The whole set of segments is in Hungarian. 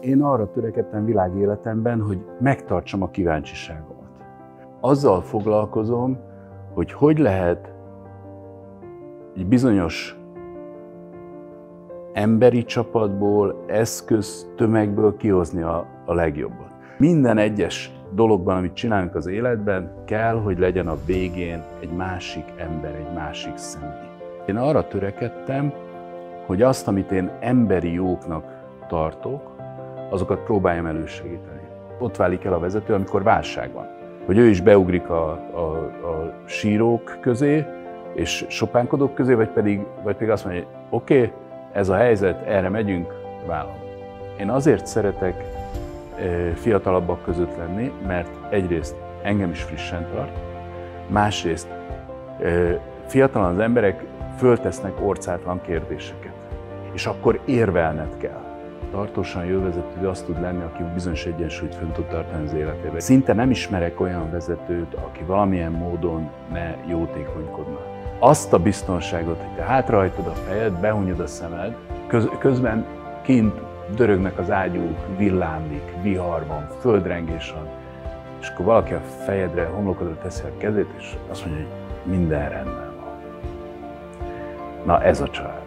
Én arra törekedtem világéletemben, hogy megtartsam a kíváncsiságomat. Azzal foglalkozom, hogy hogy lehet egy bizonyos emberi csapatból, eszköz, tömegből kihozni a, a legjobbat. Minden egyes dologban, amit csinálunk az életben, kell, hogy legyen a végén egy másik ember, egy másik személy. Én arra törekedtem, hogy azt, amit én emberi jóknak tartok, azokat próbáljam elősegíteni. Ott válik el a vezető, amikor válság van. Hogy ő is beugrik a, a, a sírók közé, és sopánkodók közé, vagy pedig, vagy pedig azt mondja, hogy oké, okay, ez a helyzet, erre megyünk, vállalom. Én azért szeretek fiatalabbak között lenni, mert egyrészt engem is frissen tart, másrészt fiatalan az emberek föltesznek orcátlan kérdéseket, és akkor érvelned kell. Tartósan jó vezető az tud lenni, aki bizonyos egyensúlyt fönn tud tartani az életében. Szinte nem ismerek olyan vezetőt, aki valamilyen módon ne jótékonykodna. Azt a biztonságot, hogy te hátrahajtod a fejed, behunyod a szemed, köz közben kint dörögnek az ágyúk, villámlik, vihar van, földrengés van, és akkor valaki a fejedre, homlokodra teszi a kezét, és azt mondja, hogy minden rendben van. Na ez a család.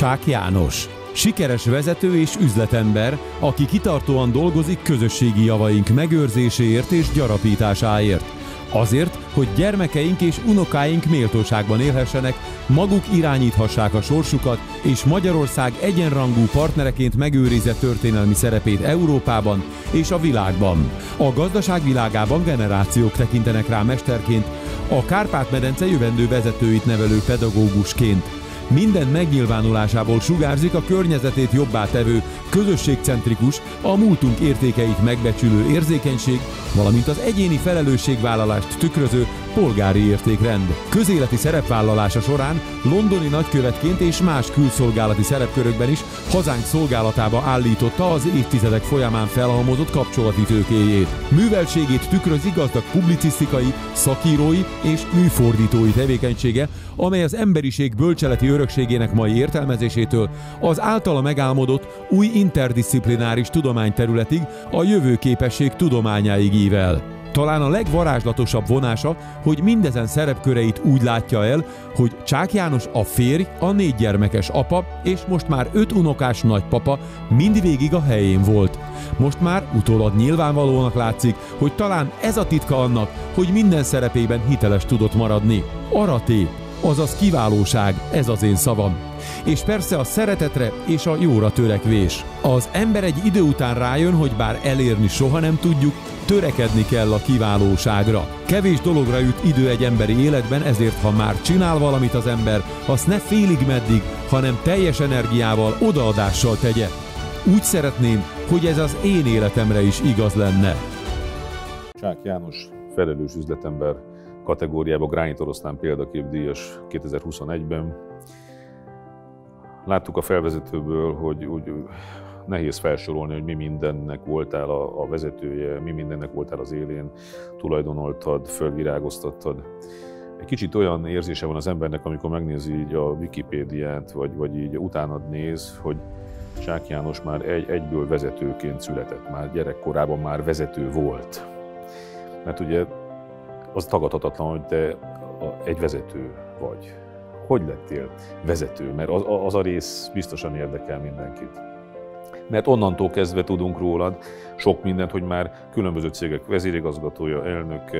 Csák János. Sikeres vezető és üzletember, aki kitartóan dolgozik közösségi javaink megőrzéséért és gyarapításáért. Azért, hogy gyermekeink és unokáink méltóságban élhessenek, maguk irányíthassák a sorsukat, és Magyarország egyenrangú partnereként megőrizze történelmi szerepét Európában és a világban. A gazdaság világában generációk tekintenek rá mesterként, a Kárpát-medence jövendő vezetőit nevelő pedagógusként – minden megnyilvánulásából sugárzik a környezetét jobbá tevő, közösségcentrikus, a múltunk értékeit megbecsülő érzékenység, valamint az egyéni felelősségvállalást tükröző polgári értékrend. Közéleti szerepvállalása során londoni nagykövetként és más külszolgálati szerepkörökben is hazánk szolgálatába állította az évtizedek folyamán felhalmozott kapcsolati tőkéjét. Műveltségét tükrözi gazdag publicisztikai, szakírói és műfordítói tevékenysége, amely az emberiség bölcseleti örökségének mai értelmezésétől az általa megálmodott új interdisziplináris tudományterületig a jövőképesség tudományáig ível. Talán a legvarázslatosabb vonása, hogy mindezen szerepköreit úgy látja el, hogy Csák János a férj, a négy gyermekes apa, és most már öt unokás nagypapa mindvégig a helyén volt. Most már utólag nyilvánvalónak látszik, hogy talán ez a titka annak, hogy minden szerepében hiteles tudott maradni. Araté, azaz kiválóság, ez az én szavam. És persze a szeretetre és a jóra törekvés. Az ember egy idő után rájön, hogy bár elérni soha nem tudjuk, törekedni kell a kiválóságra. Kevés dologra jut idő egy emberi életben, ezért ha már csinál valamit az ember, azt ne félig meddig, hanem teljes energiával, odaadással tegye. Úgy szeretném, hogy ez az én életemre is igaz lenne. Csák János felelős üzletember kategóriába Grányi Oroszlán példakép díjas 2021-ben. Láttuk a felvezetőből, hogy úgy nehéz felsorolni, hogy mi mindennek voltál a, a vezetője, mi mindennek voltál az élén, tulajdonoltad, fölvirágoztattad. Egy kicsit olyan érzése van az embernek, amikor megnézi így a Wikipédiát, vagy, vagy így utánad néz, hogy Sák János már egy, egyből vezetőként született, már gyerekkorában már vezető volt. Mert ugye az tagadhatatlan, hogy te egy vezető vagy. Hogy lettél vezető? Mert az, az a rész biztosan érdekel mindenkit. Mert onnantól kezdve tudunk rólad sok mindent, hogy már különböző cégek vezérigazgatója, elnök,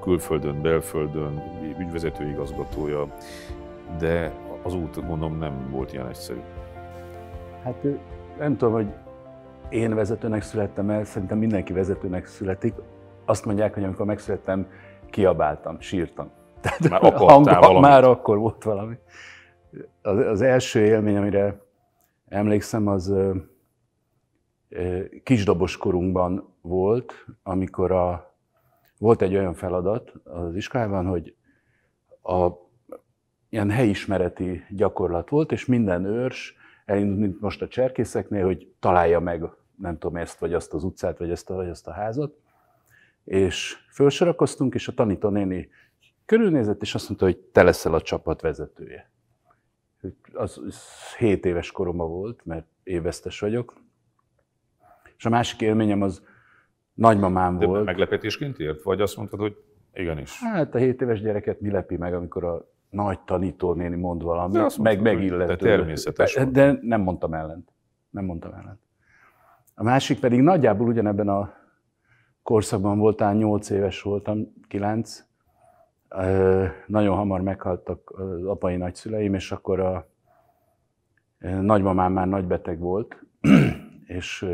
külföldön, belföldön, ügyvezetőigazgatója, igazgatója, de az út mondom nem volt ilyen egyszerű. Hát nem tudom, hogy én vezetőnek születtem el, szerintem mindenki vezetőnek születik. Azt mondják, hogy amikor megszülettem, kiabáltam, sírtam. Tehát már akkor, hang, már akkor volt valami. Az, az első élmény, amire emlékszem, az kisdobos korunkban volt, amikor a, volt egy olyan feladat az iskolában, hogy a, ilyen helyismereti gyakorlat volt, és minden őrs elindult, mint most a cserkészeknél, hogy találja meg, nem tudom, ezt vagy azt az utcát, vagy ezt vagy azt a házat és felsorakoztunk, és a tanítónéni körülnézett, és azt mondta, hogy te leszel a csapat vezetője. Az, az 7 éves koroma volt, mert évesztes vagyok. És a másik élményem az nagymamám De volt. meglepetésként ért? Vagy azt mondtad, hogy igenis? Hát a 7 éves gyereket mi lepi meg, amikor a nagy tanítónéni mond valamit, meg megillető. De természetes. De, de nem mondtam ellent. Nem mondtam ellent. A másik pedig nagyjából ugyanebben a korszakban voltál, 8 éves voltam, 9. Nagyon hamar meghaltak az apai nagyszüleim, és akkor a nagymamám már nagybeteg volt, és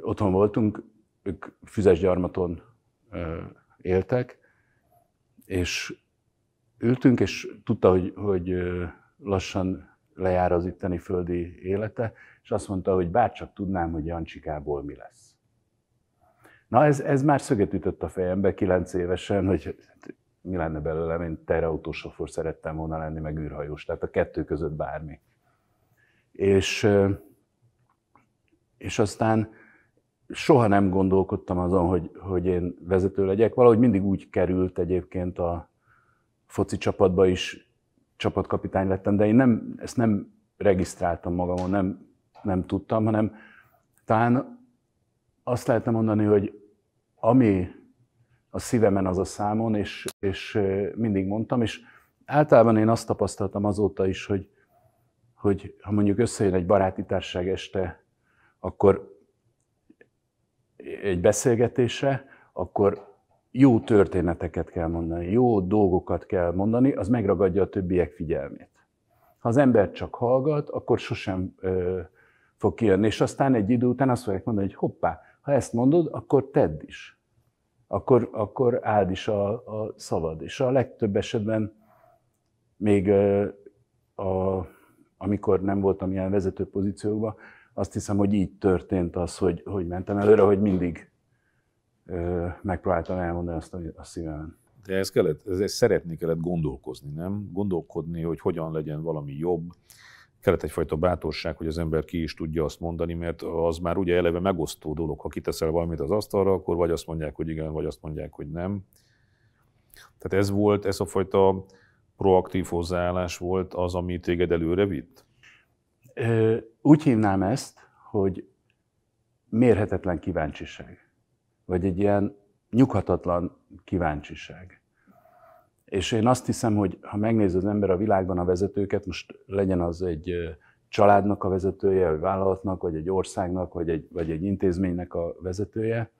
otthon voltunk, ők füzesgyarmaton éltek, és ültünk, és tudta, hogy, hogy lassan lejár az itteni földi élete, és azt mondta, hogy bárcsak tudnám, hogy Jancsikából mi lesz. Na ez, ez már szöget ütött a fejembe kilenc évesen, hogy hát, mi lenne belőle, én terautósofor szerettem volna lenni, meg űrhajós, tehát a kettő között bármi. És, és aztán soha nem gondolkodtam azon, hogy, hogy én vezető legyek. Valahogy mindig úgy került egyébként a foci csapatba is, csapatkapitány lettem, de én nem, ezt nem regisztráltam magamon, nem, nem tudtam, hanem talán azt lehetne mondani, hogy ami a szívemen, az a számon, és, és mindig mondtam, és általában én azt tapasztaltam azóta is, hogy, hogy ha mondjuk összejön egy baráti társaság este, akkor egy beszélgetése, akkor jó történeteket kell mondani, jó dolgokat kell mondani, az megragadja a többiek figyelmét. Ha az ember csak hallgat, akkor sosem ö, fog kijönni, és aztán egy idő után azt fogják mondani, hogy hoppá, ha ezt mondod, akkor tedd is. Akkor, akkor áld is a, a szavad. És a legtöbb esetben még a, amikor nem voltam ilyen vezető pozíciókban, azt hiszem, hogy így történt az, hogy, hogy mentem előre, hogy mindig ö, megpróbáltam elmondani azt, ami a szívemen. De ez kellett, ez, szeretni kellett gondolkozni, nem? Gondolkodni, hogy hogyan legyen valami jobb, kellett egyfajta bátorság, hogy az ember ki is tudja azt mondani, mert az már ugye eleve megosztó dolog. Ha kiteszel valamit az asztalra, akkor vagy azt mondják, hogy igen, vagy azt mondják, hogy nem. Tehát ez volt, ez a fajta proaktív hozzáállás volt az, ami téged előre vitt? Úgy hívnám ezt, hogy mérhetetlen kíváncsiság. Vagy egy ilyen nyughatatlan kíváncsiság. És én azt hiszem, hogy ha megnéz az ember a világban a vezetőket, most legyen az egy családnak a vezetője, vagy vállalatnak, vagy egy országnak, vagy egy, vagy egy intézménynek a vezetője,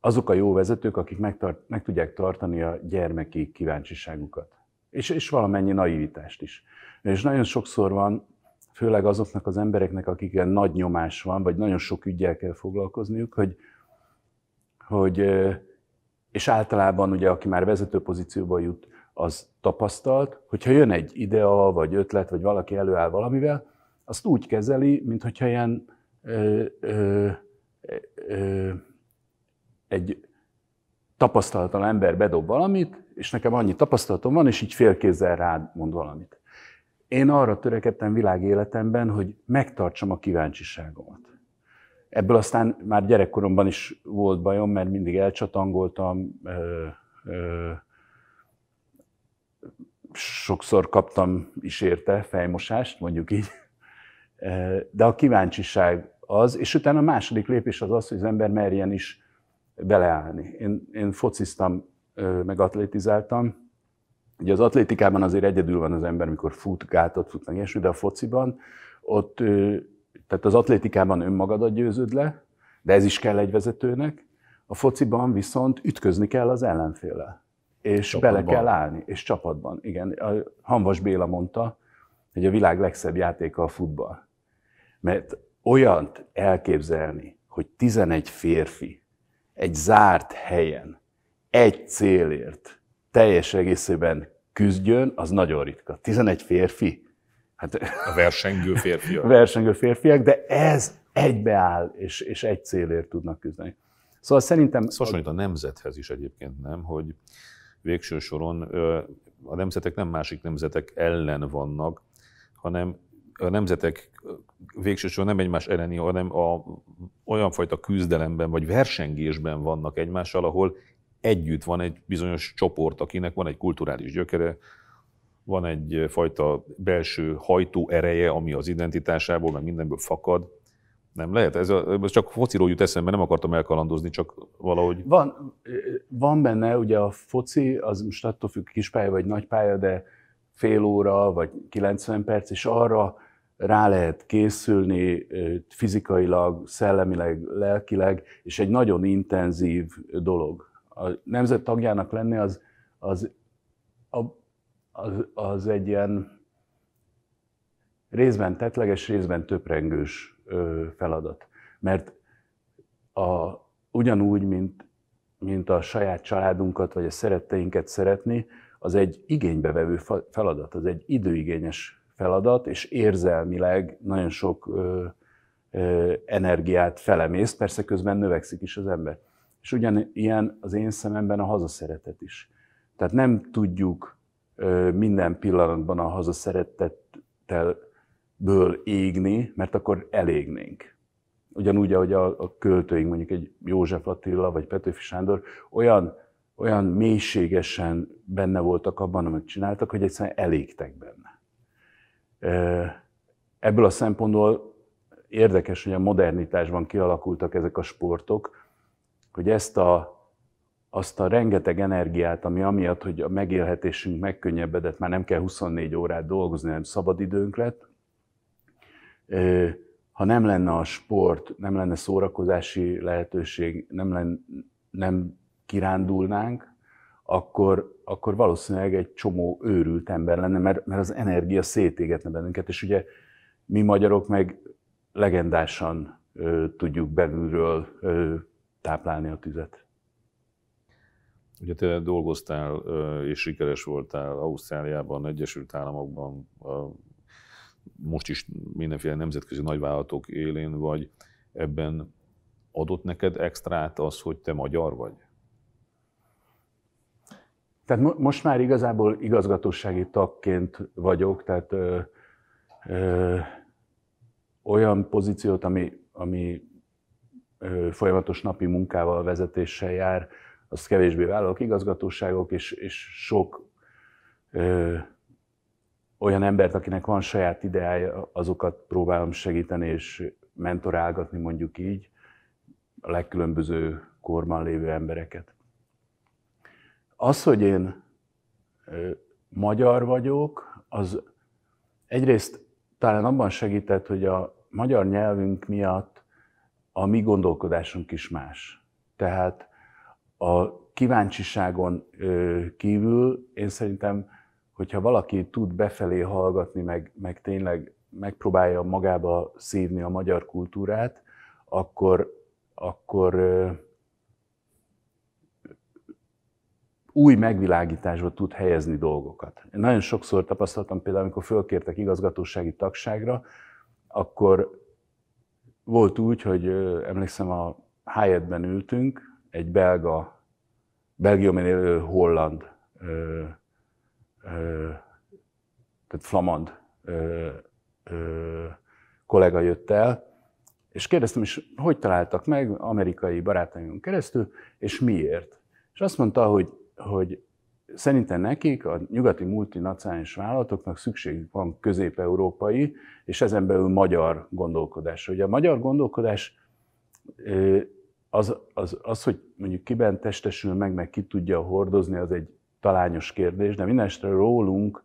azok a jó vezetők, akik megtart, meg tudják tartani a gyermeki kíváncsiságukat, és, és valamennyi naivitást is. És nagyon sokszor van, főleg azoknak az embereknek, akikkel nagy nyomás van, vagy nagyon sok ügyel kell foglalkozniuk, hogy, hogy és általában ugye, aki már vezető pozícióba jut, az tapasztalt, hogyha jön egy idea, vagy ötlet, vagy valaki előáll valamivel, azt úgy kezeli, mint hogyha ilyen ö, ö, ö, egy tapasztalatlan ember bedob valamit, és nekem annyi tapasztalatom van, és így félkézzel rád mond valamit. Én arra törekedtem világéletemben, hogy megtartsam a kíváncsiságomat. Ebből aztán már gyerekkoromban is volt bajom, mert mindig elcsatangoltam, ö, ö, sokszor kaptam is érte fejmosást, mondjuk így. De a kíváncsiság az, és utána a második lépés az az, hogy az ember merjen is beleállni. Én, én fociztam, meg atlétizáltam. Ugye az atlétikában azért egyedül van az ember, mikor fut, gátat fut, meg ilyesmi, de a fociban ott tehát az atlétikában önmagadat győződ le, de ez is kell egy vezetőnek, a fociban viszont ütközni kell az ellenféle. És csapatban. bele kell állni, és csapatban. Igen, a Hanvas Béla mondta, hogy a világ legszebb játéka a futball. Mert olyant elképzelni, hogy 11 férfi egy zárt helyen, egy célért teljes egészében küzdjön, az nagyon ritka. 11 férfi Hát, a versengő férfiak. versengő férfiak, de ez egybeáll, és, és egy célért tudnak küzdeni. Szóval szerintem... szóval a nemzethez is egyébként, nem? Hogy végső soron a nemzetek nem másik nemzetek ellen vannak, hanem a nemzetek végső soron nem egymás elleni, hanem a, olyan fajta küzdelemben vagy versengésben vannak egymással, ahol együtt van egy bizonyos csoport, akinek van egy kulturális gyökere, van egy fajta belső hajtó ereje, ami az identitásából, meg mindenből fakad. Nem lehet? Ez, a, ez csak fociról jut eszembe, nem akartam elkalandozni, csak valahogy... Van, van benne, ugye a foci, az most attól függ kis pálya vagy nagy pálya, de fél óra vagy 90 perc, és arra rá lehet készülni fizikailag, szellemileg, lelkileg, és egy nagyon intenzív dolog. A nemzet tagjának lenni az, az a az, az egy ilyen részben tetleges, részben töprengős feladat. Mert a, ugyanúgy, mint, mint a saját családunkat vagy a szeretteinket szeretni, az egy igénybevevő feladat, az egy időigényes feladat, és érzelmileg nagyon sok ö, ö, energiát felemészt, persze közben növekszik is az ember. És ugyanilyen az én szememben a hazaszeretet is. Tehát nem tudjuk minden pillanatban a hazaszeretettelből égni, mert akkor elégnénk. Ugyanúgy, ahogy a, a költőink, mondjuk egy József Attila vagy Petőfi Sándor olyan, olyan mélységesen benne voltak abban, amit csináltak, hogy egyszerűen elégtek benne. Ebből a szempontból érdekes, hogy a modernitásban kialakultak ezek a sportok, hogy ezt a azt a rengeteg energiát, ami amiatt, hogy a megélhetésünk megkönnyebbedett, már nem kell 24 órát dolgozni, hanem szabadidőnk lett, ha nem lenne a sport, nem lenne szórakozási lehetőség, nem, lenne, nem kirándulnánk, akkor, akkor valószínűleg egy csomó őrült ember lenne, mert, mert az energia szétégetne bennünket, és ugye mi magyarok meg legendásan ö, tudjuk belülről ö, táplálni a tüzet. Ugye te dolgoztál és sikeres voltál Ausztráliában, Egyesült Államokban, most is mindenféle nemzetközi nagyvállalatok élén vagy, ebben adott neked extrát az, hogy te magyar vagy? Tehát mo- most már igazából igazgatósági tagként vagyok, tehát ö, ö, olyan pozíciót, ami, ami ö, folyamatos napi munkával, vezetéssel jár, azt kevésbé vállalok, igazgatóságok, és, és sok ö, olyan embert, akinek van saját ideája, azokat próbálom segíteni és mentorálgatni mondjuk így, a legkülönböző korban lévő embereket. Az, hogy én ö, magyar vagyok, az egyrészt talán abban segített, hogy a magyar nyelvünk miatt a mi gondolkodásunk is más. Tehát a kíváncsiságon kívül én szerintem, hogyha valaki tud befelé hallgatni, meg, meg tényleg megpróbálja magába szívni a magyar kultúrát, akkor, akkor új megvilágításba tud helyezni dolgokat. Én nagyon sokszor tapasztaltam például, amikor fölkértek igazgatósági tagságra, akkor volt úgy, hogy emlékszem, a Hyattben ültünk, egy belga, belgiumén élő holland, ö, ö, tehát flamand ö, ö, kollega jött el, és kérdeztem is, hogy találtak meg amerikai barátaimon keresztül, és miért. És azt mondta, hogy, hogy szerintem nekik, a nyugati multinacionális vállalatoknak szükségük van közép-európai, és ezen belül magyar gondolkodás, Ugye a magyar gondolkodás az, az, az, hogy mondjuk kiben testesül meg, meg ki tudja hordozni, az egy talányos kérdés, de mindenestre rólunk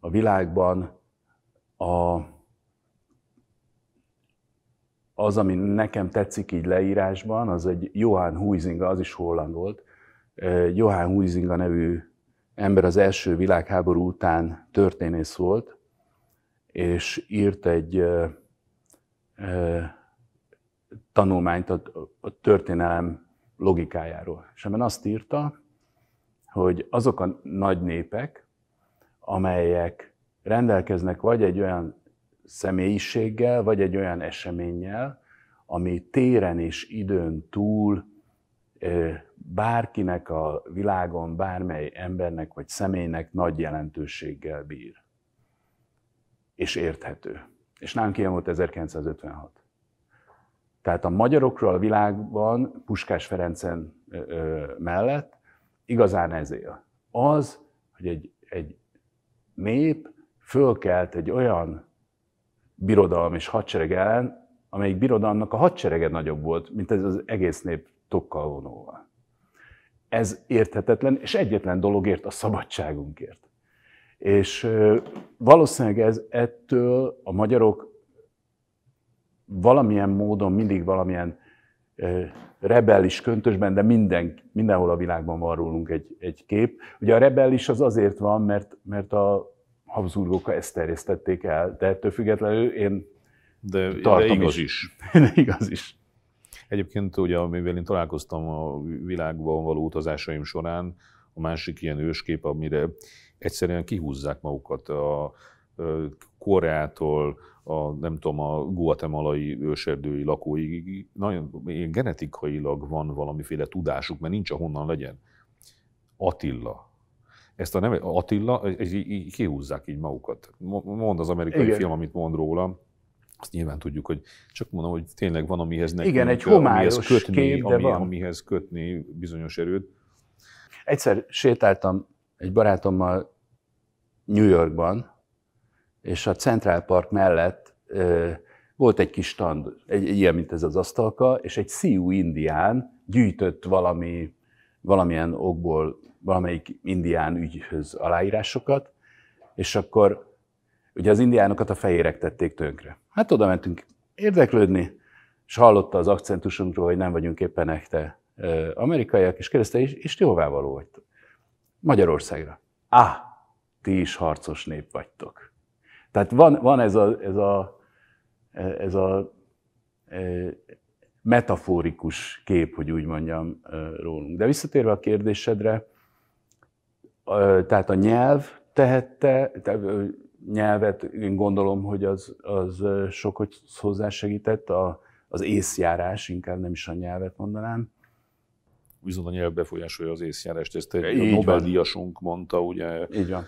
a világban a, az, ami nekem tetszik így leírásban, az egy Johann Huizinga, az is holland volt, Johann Huizinga nevű ember az első világháború után történész volt, és írt egy tanulmányt a, a történelem logikájáról. És ebben azt írta, hogy azok a nagy népek, amelyek rendelkeznek vagy egy olyan személyiséggel, vagy egy olyan eseménnyel, ami téren és időn túl bárkinek a világon, bármely embernek vagy személynek nagy jelentőséggel bír. És érthető. És nálunk ilyen volt 1956. Tehát a magyarokról a világban Puskás Ferencen mellett igazán ez él. Az, hogy egy, egy nép fölkelt egy olyan birodalom és hadsereg ellen, amelyik birodalomnak a hadserege nagyobb volt, mint ez az egész nép tokkal vonóval. Ez érthetetlen, és egyetlen dologért, a szabadságunkért. És valószínűleg ez ettől a magyarok valamilyen módon mindig valamilyen rebellis köntösben, de minden, mindenhol a világban van rólunk egy, egy kép. Ugye a rebellis az azért van, mert, mert a Habsburgok ezt terjesztették el, de ettől függetlenül én de, tartom de igaz is. is. de igaz is. Egyébként ugye, amivel én találkoztam a világban való utazásaim során, a másik ilyen őskép, amire egyszerűen kihúzzák magukat a, Koreától a, nem tudom, a guatemalai őserdői lakóig nagyon genetikailag van valamiféle tudásuk, mert nincs ahonnan legyen. Attila. Ezt a neve, Attila, egy, így kihúzzák így magukat. Mond az amerikai Igen. film, amit mond róla, azt nyilván tudjuk, hogy csak mondom, hogy tényleg van, amihez nekünk, Igen, egy homályos amihez kötni, kép, de ami, van. amihez kötni bizonyos erőt. Egyszer sétáltam egy barátommal New Yorkban, és a Central Park mellett volt egy kis stand, egy, ilyen, mint ez az asztalka, és egy Sioux indián gyűjtött valami, valamilyen okból valamelyik indián ügyhöz aláírásokat, és akkor ugye az indiánokat a fehérek tették tönkre. Hát oda mentünk érdeklődni, és hallotta az akcentusunkról, hogy nem vagyunk éppen ekte amerikaiak, és kérdezte, és, és ti hová való vagytok? Magyarországra. Á, ti is harcos nép vagytok. Tehát van, van ez a, ez a, ez a e, metaforikus kép, hogy úgy mondjam e, rólunk. De visszatérve a kérdésedre, e, tehát a nyelv tehette, nyelvet én gondolom, hogy az, az sokat hozzásegített, a, az észjárás, inkább nem is a nyelvet mondanám. Viszont a nyelv befolyásolja az észjárást, ezt egy Nobel-díjasunk mondta, ugye? Így van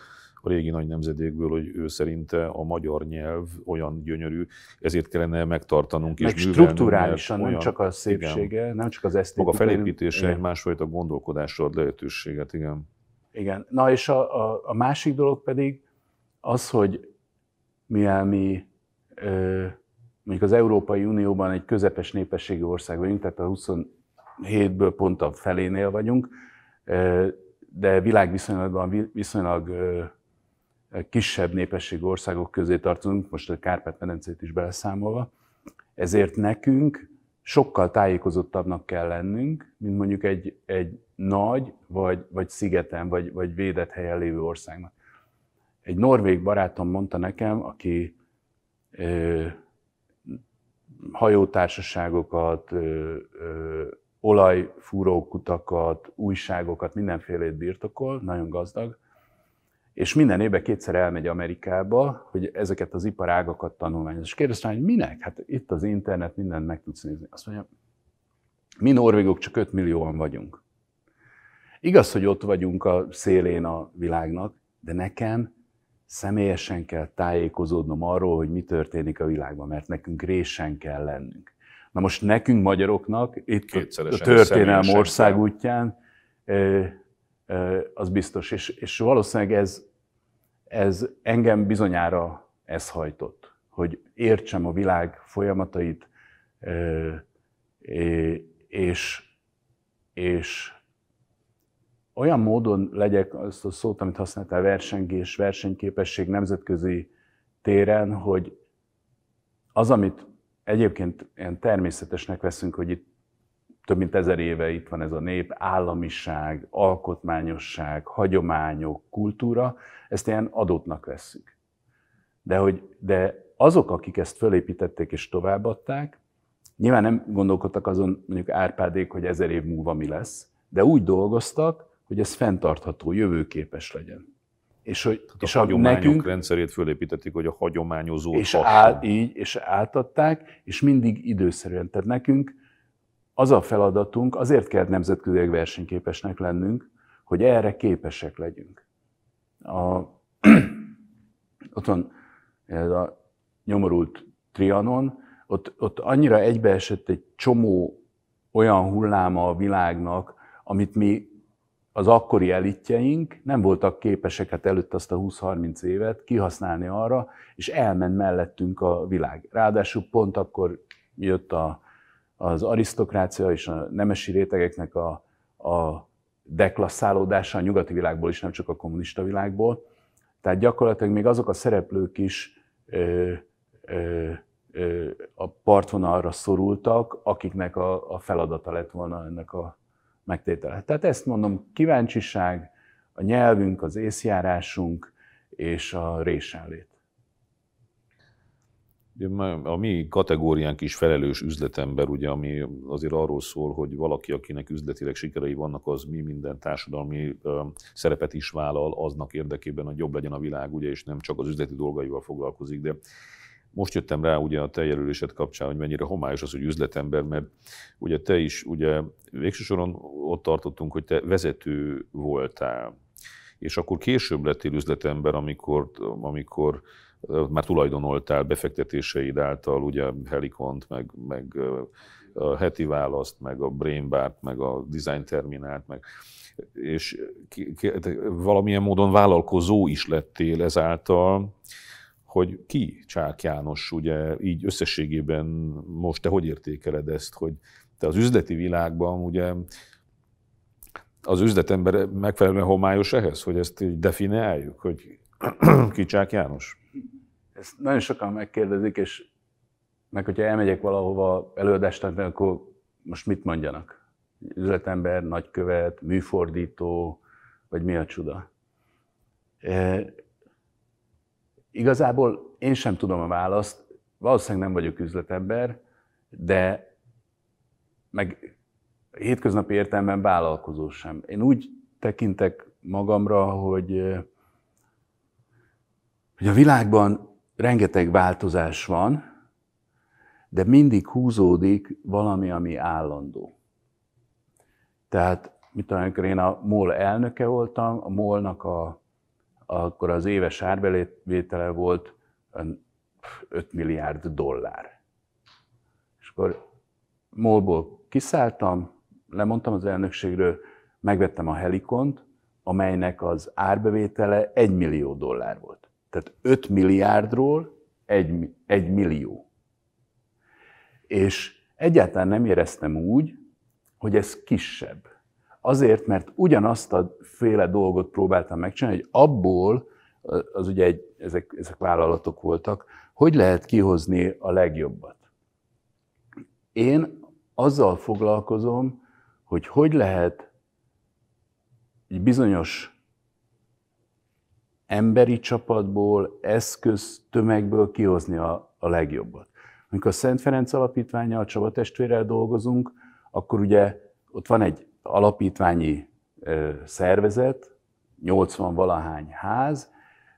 a régi nagy nemzedékből, hogy ő szerinte a magyar nyelv olyan gyönyörű, ezért kellene megtartanunk Meg és strukturálisan, olyan, nem csak a szépsége, igen, nem csak az esztétika. Maga felépítése igen. másfajta gondolkodásra ad lehetőséget, igen. Igen. Na és a, a, a másik dolog pedig az, hogy mivel mi ö, mondjuk az Európai Unióban egy közepes népességű ország vagyunk, tehát a 27-ből pont a felénél vagyunk, de világviszonylatban viszonylag kisebb népességű országok közé tartozunk, most a Kárpát-medencét is beleszámolva, ezért nekünk sokkal tájékozottabbnak kell lennünk, mint mondjuk egy, egy nagy, vagy, vagy szigeten, vagy, vagy védett helyen lévő országnak. Egy norvég barátom mondta nekem, aki ö, hajótársaságokat, ö, ö, olajfúrókutakat, újságokat, mindenfélét birtokol, nagyon gazdag, és minden évben kétszer elmegy Amerikába, hogy ezeket az iparágakat tanulmányozza. És kérdeztem, hogy minek? Hát itt az internet, mindent meg tudsz nézni. Azt mondja, mi norvégok csak 5 millióan vagyunk. Igaz, hogy ott vagyunk a szélén a világnak, de nekem személyesen kell tájékozódnom arról, hogy mi történik a világban, mert nekünk résen kell lennünk. Na most nekünk magyaroknak, itt a a ország országútján az biztos. És, és valószínűleg ez, ez engem bizonyára ez hajtott, hogy értsem a világ folyamatait, és, és olyan módon legyek, azt a szót, amit használtál, versengés, versenyképesség nemzetközi téren, hogy az, amit egyébként ilyen természetesnek veszünk, hogy itt több mint ezer éve itt van ez a nép, államiság, alkotmányosság, hagyományok, kultúra, ezt ilyen adottnak vesszük. De, hogy, de azok, akik ezt fölépítették és továbbadták, nyilván nem gondolkodtak azon mondjuk Árpádék, hogy ezer év múlva mi lesz, de úgy dolgoztak, hogy ez fenntartható, jövőképes legyen. És, hogy, Tehát és a hagyományok nekünk, rendszerét fölépítették, hogy a hagyományozó és, áll, így, és áltatták, és mindig időszerűen. Tehát nekünk az a feladatunk, azért kell nemzetközileg versenyképesnek lennünk, hogy erre képesek legyünk. A, ott van ez a nyomorult Trianon, ott, ott annyira egybeesett egy csomó olyan hulláma a világnak, amit mi az akkori elitjeink nem voltak képesek, hát előtt azt a 20-30 évet kihasználni arra, és elment mellettünk a világ. Ráadásul pont akkor jött a, az arisztokrácia és a nemesi rétegeknek a, a deklasszálódása a nyugati világból is, nem csak a kommunista világból. Tehát gyakorlatilag még azok a szereplők is ö, ö, ö, a partvonalra szorultak, akiknek a, a feladata lett volna ennek a megtétele. Tehát ezt mondom, kíváncsiság, a nyelvünk, az észjárásunk és a résenlét. A mi kategóriánk is felelős üzletember, ugye, ami azért arról szól, hogy valaki, akinek üzletileg sikerei vannak, az mi minden társadalmi szerepet is vállal aznak érdekében, hogy jobb legyen a világ, ugye, és nem csak az üzleti dolgaival foglalkozik. De most jöttem rá ugye a te jelölésed kapcsán, hogy mennyire homályos az, hogy üzletember, mert ugye te is, ugye végső soron ott tartottunk, hogy te vezető voltál, és akkor később lettél üzletember, amikor, amikor már tulajdonoltál befektetéseid által, ugye Helikont, meg, meg a heti választ, meg a Brainbart, meg a Design Terminált, meg és valamilyen módon vállalkozó is lettél ezáltal, hogy ki Csák János, ugye így összességében most te hogy értékeled ezt, hogy te az üzleti világban ugye az üzletember megfelelően homályos ehhez, hogy ezt így definiáljuk, hogy ki Csák János? ezt nagyon sokan megkérdezik, és meg hogyha elmegyek valahova előadást tartani, akkor most mit mondjanak? Üzletember, nagykövet, műfordító, vagy mi a csuda? E, igazából én sem tudom a választ, valószínűleg nem vagyok üzletember, de meg hétköznapi értelemben vállalkozó sem. Én úgy tekintek magamra, hogy, e, hogy a világban rengeteg változás van, de mindig húzódik valami, ami állandó. Tehát, mit tudom, amikor én a MOL elnöke voltam, a MOL-nak a, akkor az éves árbevétele volt 5 milliárd dollár. És akkor MOL-ból kiszálltam, lemondtam az elnökségről, megvettem a Helikont, amelynek az árbevétele 1 millió dollár volt. Tehát 5 milliárdról 1, 1 millió. És egyáltalán nem éreztem úgy, hogy ez kisebb. Azért, mert ugyanazt a féle dolgot próbáltam megcsinálni, hogy abból, az ugye egy, ezek, ezek vállalatok voltak, hogy lehet kihozni a legjobbat. Én azzal foglalkozom, hogy hogy lehet egy bizonyos emberi csapatból, eszköz tömegből kihozni a, a legjobbat. Amikor a Szent Ferenc Alapítványa, a Csaba testvérrel dolgozunk, akkor ugye ott van egy alapítványi ö, szervezet, 80 valahány ház,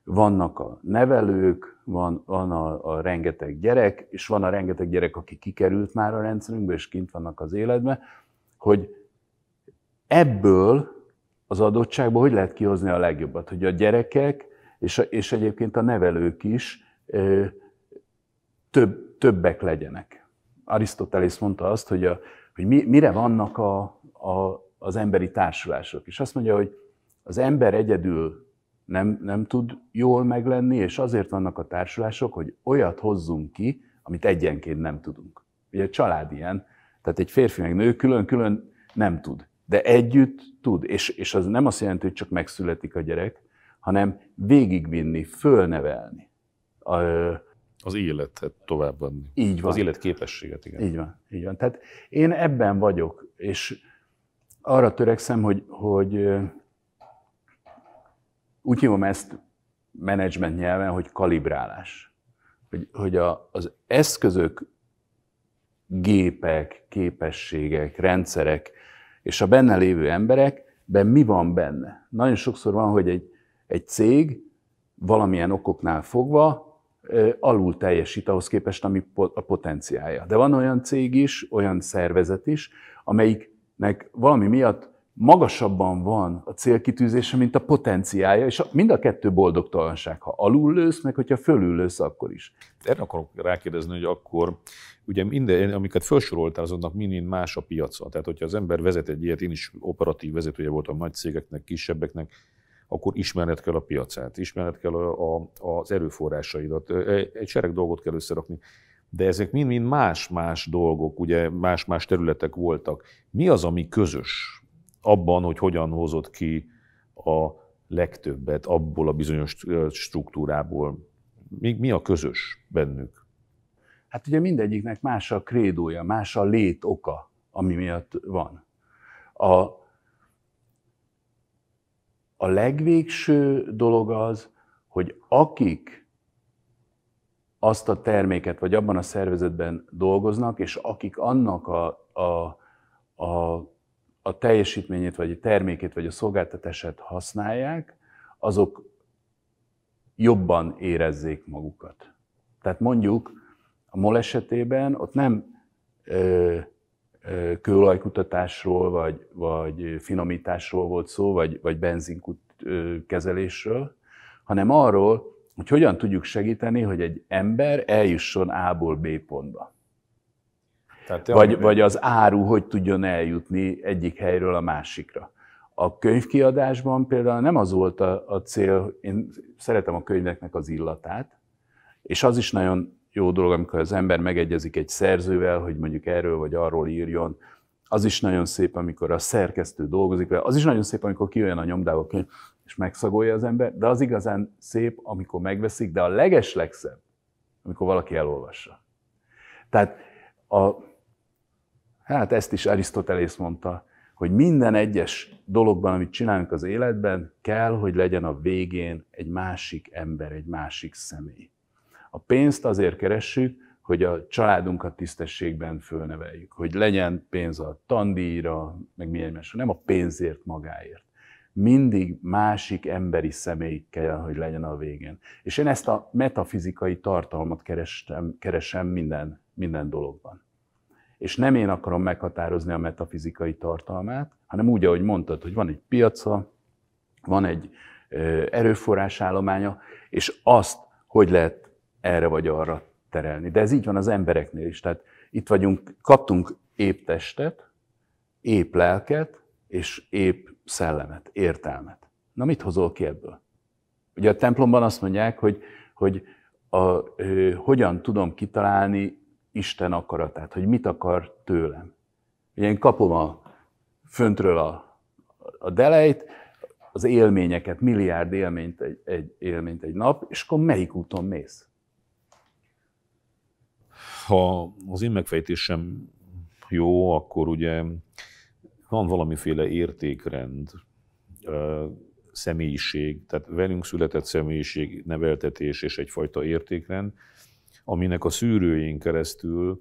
vannak a nevelők, van, van a, a rengeteg gyerek, és van a rengeteg gyerek, aki kikerült már a rendszerünkbe, és kint vannak az életbe, hogy ebből az adottságból hogy lehet kihozni a legjobbat, hogy a gyerekek, és, és egyébként a nevelők is több, többek legyenek. Arisztotelész mondta azt, hogy, a, hogy mi, mire vannak a, a, az emberi társulások. És azt mondja, hogy az ember egyedül nem, nem tud jól meglenni, és azért vannak a társulások, hogy olyat hozzunk ki, amit egyenként nem tudunk. Ugye a család ilyen, tehát egy férfi meg nő külön-külön nem tud. De együtt tud, és, és az nem azt jelenti, hogy csak megszületik a gyerek, hanem végigvinni, fölnevelni. A, az életet továbbadni. Így van. Az életképességet, igen. Így van, így van. Tehát én ebben vagyok, és arra törekszem, hogy, hogy úgy hívom ezt menedzsment nyelven, hogy kalibrálás. Hogy, hogy a, az eszközök, gépek, képességek, rendszerek és a benne lévő emberekben mi van benne. Nagyon sokszor van, hogy egy, egy cég valamilyen okoknál fogva alul teljesít ahhoz képest, ami a potenciája. De van olyan cég is, olyan szervezet is, amelyiknek valami miatt magasabban van a célkitűzése, mint a potenciája, és mind a kettő boldogtalanság, ha alul lősz, meg hogyha fölül lősz, akkor is. Erre akarok rákérdezni, hogy akkor ugye minden, amiket felsoroltál, azonnak minden más a piaca. Tehát, hogyha az ember vezet egy ilyet, én is operatív vezetője voltam nagy cégeknek, kisebbeknek, akkor ismerned kell a piacát, ismerned kell a, a, az erőforrásaidat, egy sereg dolgot kell összerakni de ezek mind-mind más-más dolgok, ugye más-más területek voltak. Mi az, ami közös? abban, hogy hogyan hozott ki a legtöbbet abból a bizonyos struktúrából. Mi, mi a közös bennük? Hát ugye mindegyiknek más a krédója, más a lét oka, ami miatt van. A, a legvégső dolog az, hogy akik azt a terméket, vagy abban a szervezetben dolgoznak, és akik annak a, a, a a teljesítményét, vagy a termékét, vagy a szolgáltatását használják, azok jobban érezzék magukat. Tehát mondjuk a MOL esetében ott nem ö, ö, kőolajkutatásról, vagy, vagy finomításról volt szó, vagy, vagy benzinkut ö, kezelésről, hanem arról, hogy hogyan tudjuk segíteni, hogy egy ember eljusson A-ból B pontba. Tehát, vagy, amiben... vagy az áru hogy tudjon eljutni egyik helyről a másikra. A könyvkiadásban például nem az volt a, a cél, én szeretem a könyveknek az illatát, és az is nagyon jó dolog, amikor az ember megegyezik egy szerzővel, hogy mondjuk erről vagy arról írjon, az is nagyon szép, amikor a szerkesztő dolgozik vele, az is nagyon szép, amikor kijön a nyomdába könyv, és megszagolja az ember, de az igazán szép, amikor megveszik, de a legeslegszebb, amikor valaki elolvassa. Tehát a, Hát ezt is Arisztotelész mondta, hogy minden egyes dologban, amit csinálunk az életben, kell, hogy legyen a végén egy másik ember, egy másik személy. A pénzt azért keressük, hogy a családunkat tisztességben fölneveljük, hogy legyen pénz a tandíjra, meg milyen másra, nem a pénzért magáért. Mindig másik emberi személy kell, hogy legyen a végén. És én ezt a metafizikai tartalmat keresem minden, minden dologban és nem én akarom meghatározni a metafizikai tartalmát, hanem úgy, ahogy mondtad, hogy van egy piaca, van egy állománya, és azt, hogy lehet erre vagy arra terelni. De ez így van az embereknél is. Tehát itt vagyunk, kaptunk épp testet, épp lelket, és épp szellemet, értelmet. Na mit hozol ki ebből? Ugye a templomban azt mondják, hogy, hogy a, ö, hogyan tudom kitalálni Isten akaratát, hogy mit akar tőlem. Ugye én kapom a, föntről a, a delejt, az élményeket, milliárd élményt egy, egy, élményt egy nap, és akkor melyik úton mész? Ha az én megfejtésem jó, akkor ugye van valamiféle értékrend, személyiség, tehát velünk született személyiség, neveltetés és egyfajta értékrend, aminek a szűrőjén keresztül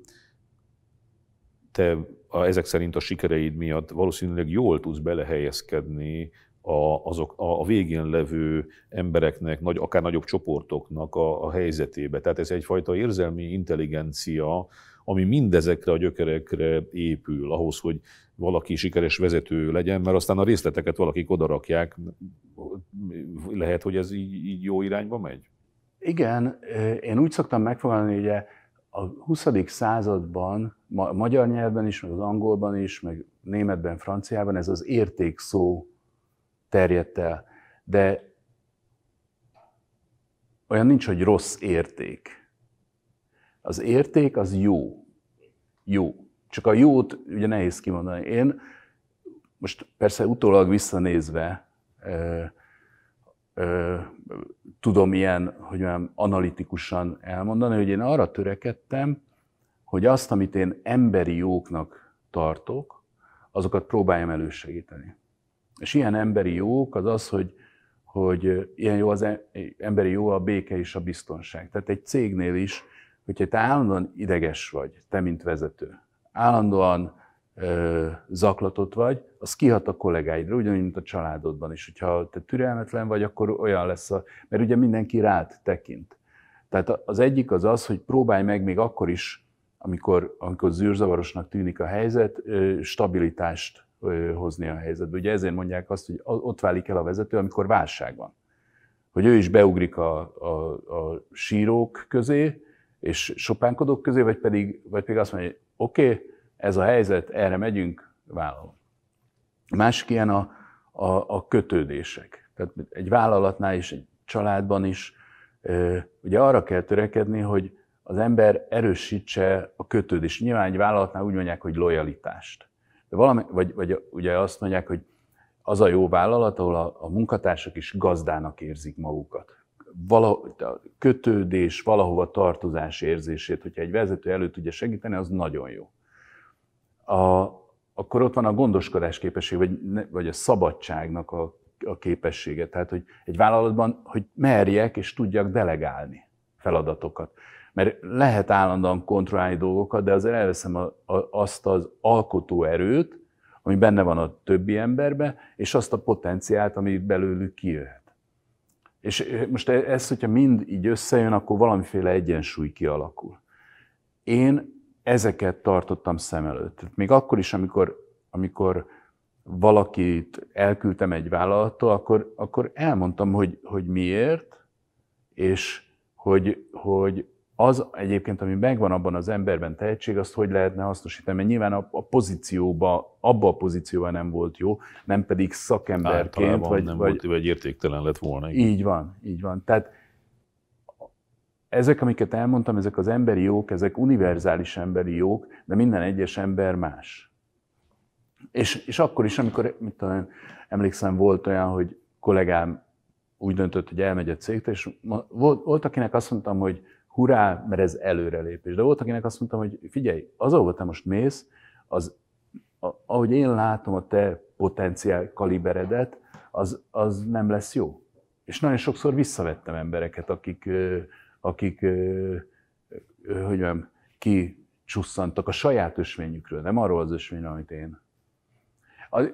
te a, ezek szerint a sikereid miatt valószínűleg jól tudsz belehelyezkedni a, azok, a, a végén levő embereknek, nagy, akár nagyobb csoportoknak a, a helyzetébe. Tehát ez egyfajta érzelmi intelligencia, ami mindezekre a gyökerekre épül, ahhoz, hogy valaki sikeres vezető legyen, mert aztán a részleteket valakik odarakják, lehet, hogy ez így, így jó irányba megy? Igen, én úgy szoktam megfogalmazni, ugye a 20. században, ma, magyar nyelven is, meg az angolban is, meg németben, franciában ez az szó terjedt el. De olyan nincs, hogy rossz érték. Az érték az jó. Jó. Csak a jót ugye nehéz kimondani. Én most persze utólag visszanézve ö, tudom ilyen, hogy olyan analitikusan elmondani, hogy én arra törekedtem, hogy azt, amit én emberi jóknak tartok, azokat próbáljam elősegíteni. És ilyen emberi jók az az, hogy, hogy ilyen jó az e, emberi jó a béke és a biztonság. Tehát egy cégnél is, hogyha te állandóan ideges vagy, te mint vezető, állandóan ö, zaklatott vagy, az kihat a kollégáidra, ugyanúgy, mint a családodban is. Hogyha te türelmetlen vagy, akkor olyan lesz, a, mert ugye mindenki rád tekint. Tehát az egyik az az, hogy próbálj meg még akkor is, amikor, amikor zűrzavarosnak tűnik a helyzet, stabilitást hozni a helyzetbe. Ugye ezért mondják azt, hogy ott válik el a vezető, amikor válság van. Hogy ő is beugrik a, a, a sírók közé, és sopánkodók közé, vagy pedig, vagy pedig azt mondja, hogy oké, okay, ez a helyzet, erre megyünk, vállalom. Másik ilyen a, a, a kötődések. Tehát egy vállalatnál is, egy családban is ugye arra kell törekedni, hogy az ember erősítse a kötődést. Nyilván egy vállalatnál úgy mondják, hogy lojalitást. De valami, vagy, vagy ugye azt mondják, hogy az a jó vállalat, ahol a, a munkatársak is gazdának érzik magukat. Valahogy a kötődés, valahova tartozás érzését, hogyha egy vezető elő tudja segíteni, az nagyon jó a, akkor ott van a gondoskodás képesség, vagy, vagy a szabadságnak a, a képessége. Tehát, hogy egy vállalatban, hogy merjek és tudjak delegálni feladatokat. Mert lehet állandóan kontrollálni dolgokat, de azért elveszem a, a, azt az alkotó erőt, ami benne van a többi emberbe, és azt a potenciált, ami belőlük kijöhet. És eh, most ez, hogyha mind így összejön, akkor valamiféle egyensúly kialakul. Én ezeket tartottam szem előtt. Még akkor is, amikor, amikor valakit elküldtem egy vállalattól, akkor, akkor elmondtam, hogy, hogy miért, és hogy, hogy az egyébként, ami megvan abban az emberben tehetség, azt hogy lehetne hasznosítani, mert nyilván a, a pozícióba, abba a pozícióban nem volt jó, nem pedig szakemberként. Általában vagy, nem vagy, volt, vagy értéktelen lett volna. Igen. Így van, így van. Tehát ezek, amiket elmondtam, ezek az emberi jók, ezek univerzális emberi jók, de minden egyes ember más. És, és akkor is, amikor, mit tudom, emlékszem, volt olyan, hogy kollégám úgy döntött, hogy elmegy a cégtől, és volt, volt, akinek azt mondtam, hogy hurrá, mert ez előrelépés. De volt, akinek azt mondtam, hogy figyelj, az, ahol te most mész, az, a, ahogy én látom a te potenciál kaliberedet, az, az nem lesz jó. És nagyon sokszor visszavettem embereket, akik akik, hogy mondjam, kicsusszantak a saját ösvényükről, nem arról az ösvényről, amit én.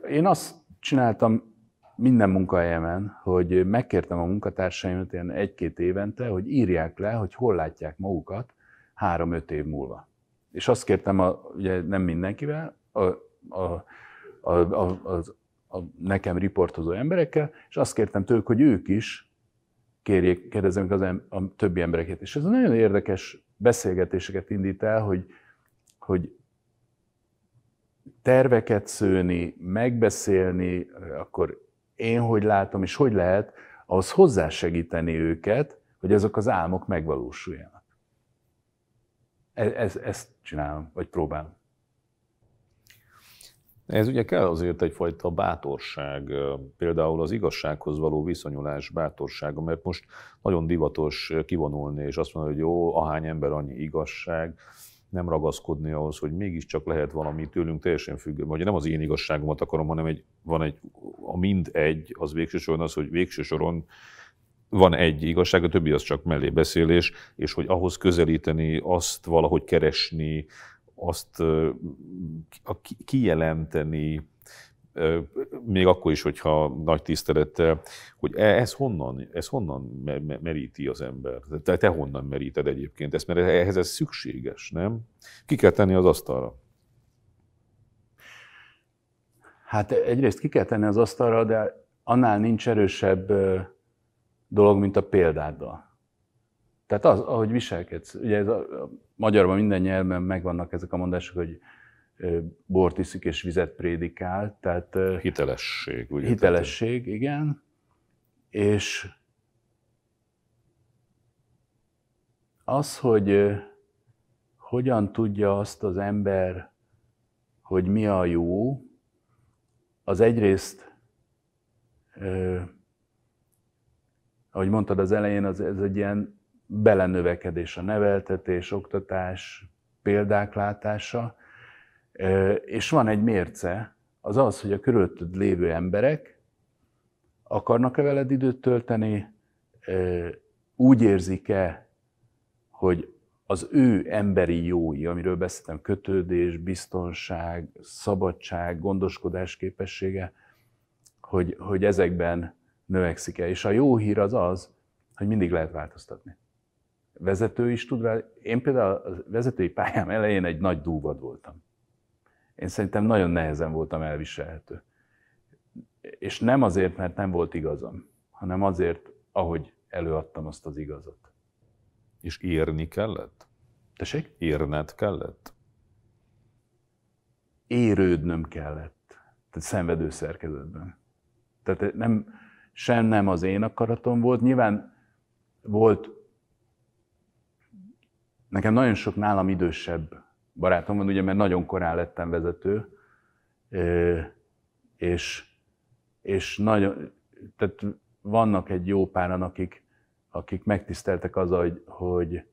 Én azt csináltam minden munkahelyemen, hogy megkértem a munkatársaimat ilyen egy-két évente, hogy írják le, hogy hol látják magukat három-öt év múlva. És azt kértem, a, ugye nem mindenkivel, a, a, a, a, a, a nekem riportozó emberekkel, és azt kértem tőlük, hogy ők is kérjék, kérdezzünk az em, a többi embereket. És ez nagyon érdekes beszélgetéseket indít el, hogy, hogy terveket szőni, megbeszélni, akkor én hogy látom, és hogy lehet ahhoz hozzásegíteni őket, hogy ezek az álmok megvalósuljanak. E- ez, ezt csinálom, vagy próbálom. Ez ugye kell azért egyfajta bátorság, például az igazsághoz való viszonyulás bátorsága, mert most nagyon divatos kivonulni, és azt mondani, hogy jó, ahány ember, annyi igazság, nem ragaszkodni ahhoz, hogy mégiscsak lehet valami tőlünk teljesen függő. Vagy nem az én igazságomat akarom, hanem egy, van egy, a mind egy, az végső soron az, hogy végső soron van egy igazság, a többi az csak mellébeszélés, és hogy ahhoz közelíteni, azt valahogy keresni, azt kijelenteni, még akkor is, hogyha nagy tisztelettel, hogy e, ez honnan, ez honnan meríti az ember? Te, te honnan meríted egyébként ezt? Mert ehhez ez szükséges, nem? Ki kell tenni az asztalra? Hát egyrészt ki kell tenni az asztalra, de annál nincs erősebb dolog, mint a példáddal. Tehát az, ahogy viselkedsz. Ugye ez a, a magyarban minden nyelven megvannak ezek a mondások, hogy bort iszik és vizet prédikál, tehát... Hitelesség, ugye? Hitelesség, tehát... igen. És az, hogy hogyan tudja azt az ember, hogy mi a jó, az egyrészt, eh, ahogy mondtad az elején, az, ez egy ilyen belenövekedés a neveltetés, oktatás, példák látása, és van egy mérce, az az, hogy a körülötted lévő emberek akarnak-e veled időt tölteni, úgy érzik-e, hogy az ő emberi jói, amiről beszéltem, kötődés, biztonság, szabadság, gondoskodás képessége, hogy, hogy ezekben növekszik-e. És a jó hír az az, hogy mindig lehet változtatni vezető is tud rá. Én például a vezetői pályám elején egy nagy dúvad voltam. Én szerintem nagyon nehezen voltam elviselhető. És nem azért, mert nem volt igazam, hanem azért, ahogy előadtam azt az igazat. És érni kellett? Tessék? Érned kellett? Érődnöm kellett. Tehát szenvedő szerkezetben. Tehát nem, sem nem az én akaratom volt. Nyilván volt nekem nagyon sok nálam idősebb barátom van, ugye, mert nagyon korán lettem vezető, és, és nagyon, tehát vannak egy jó páran, akik, akik megtiszteltek az, hogy, hogy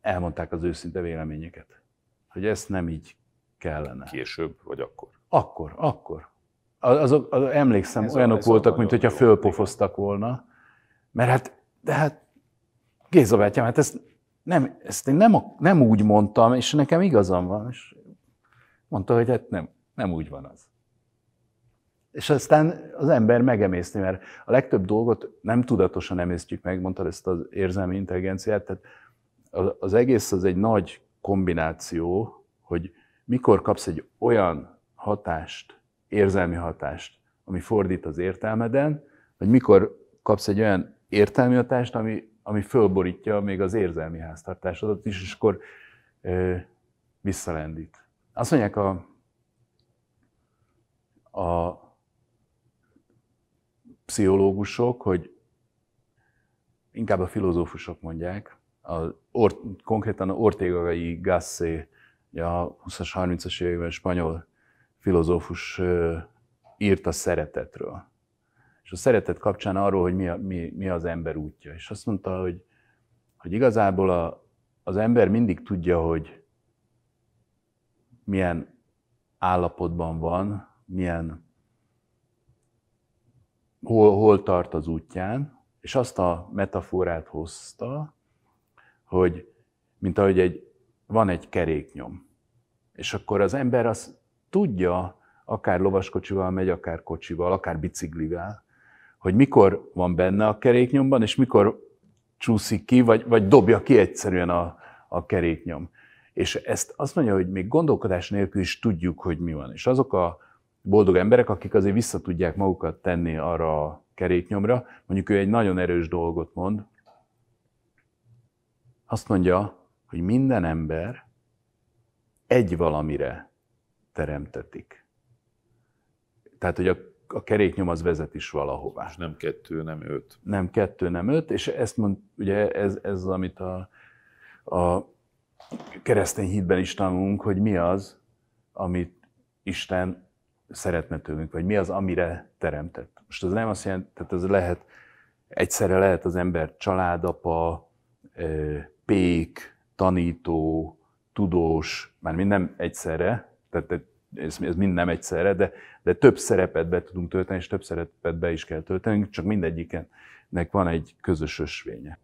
elmondták az őszinte véleményeket. Hogy ezt nem így kellene. Később, vagy akkor? Akkor, akkor. Azok, az, emlékszem, ez olyanok a, voltak, mint hogyha fölpofoztak volna, mert hát, de hát Géza bátyám, hát ezt nem, ezt én nem, nem úgy mondtam, és nekem igazam van. És mondta, hogy hát nem, nem úgy van az. És aztán az ember megemészti, mert a legtöbb dolgot nem tudatosan emésztjük meg, mondta, ezt az érzelmi intelligenciát, tehát az egész az egy nagy kombináció, hogy mikor kapsz egy olyan hatást, érzelmi hatást, ami fordít az értelmeden, vagy mikor kapsz egy olyan értelmi hatást, ami ami fölborítja még az érzelmi háztartásodat is, és akkor ö, visszalendít. Azt mondják a, a pszichológusok, hogy inkább a filozófusok mondják, a, or, konkrétan a Ortegagai Gassé, a 20-as, 30-as években spanyol filozófus írt a szeretetről és a szeretet kapcsán arról, hogy mi, a, mi, mi az ember útja. És azt mondta, hogy, hogy igazából a, az ember mindig tudja, hogy milyen állapotban van, milyen hol, hol tart az útján, és azt a metaforát hozta, hogy mint ahogy egy, van egy keréknyom, és akkor az ember azt tudja, akár lovaskocsival megy, akár kocsival, akár biciklivel, hogy mikor van benne a keréknyomban, és mikor csúszik ki, vagy, vagy dobja ki egyszerűen a, a keréknyom. És ezt azt mondja, hogy még gondolkodás nélkül is tudjuk, hogy mi van. És azok a boldog emberek, akik azért vissza tudják magukat tenni arra a keréknyomra, mondjuk ő egy nagyon erős dolgot mond, azt mondja, hogy minden ember egy valamire teremtetik. Tehát, hogy a a keréknyom az vezet is valahová. És nem kettő, nem öt. Nem kettő, nem öt, és ezt mond, ugye ez, ez az, amit a, a keresztény hitben is tanulunk, hogy mi az, amit Isten szeretne tőlünk, vagy mi az, amire teremtett. Most ez nem azt jelenti, tehát ez lehet, egyszerre lehet az ember családapa, pék, tanító, tudós, már mind nem egyszerre, tehát ez, ez mind nem egyszerre, de, de több szerepet be tudunk tölteni, és több szerepet be is kell töltenünk, csak mindegyiknek van egy közös ösvénye.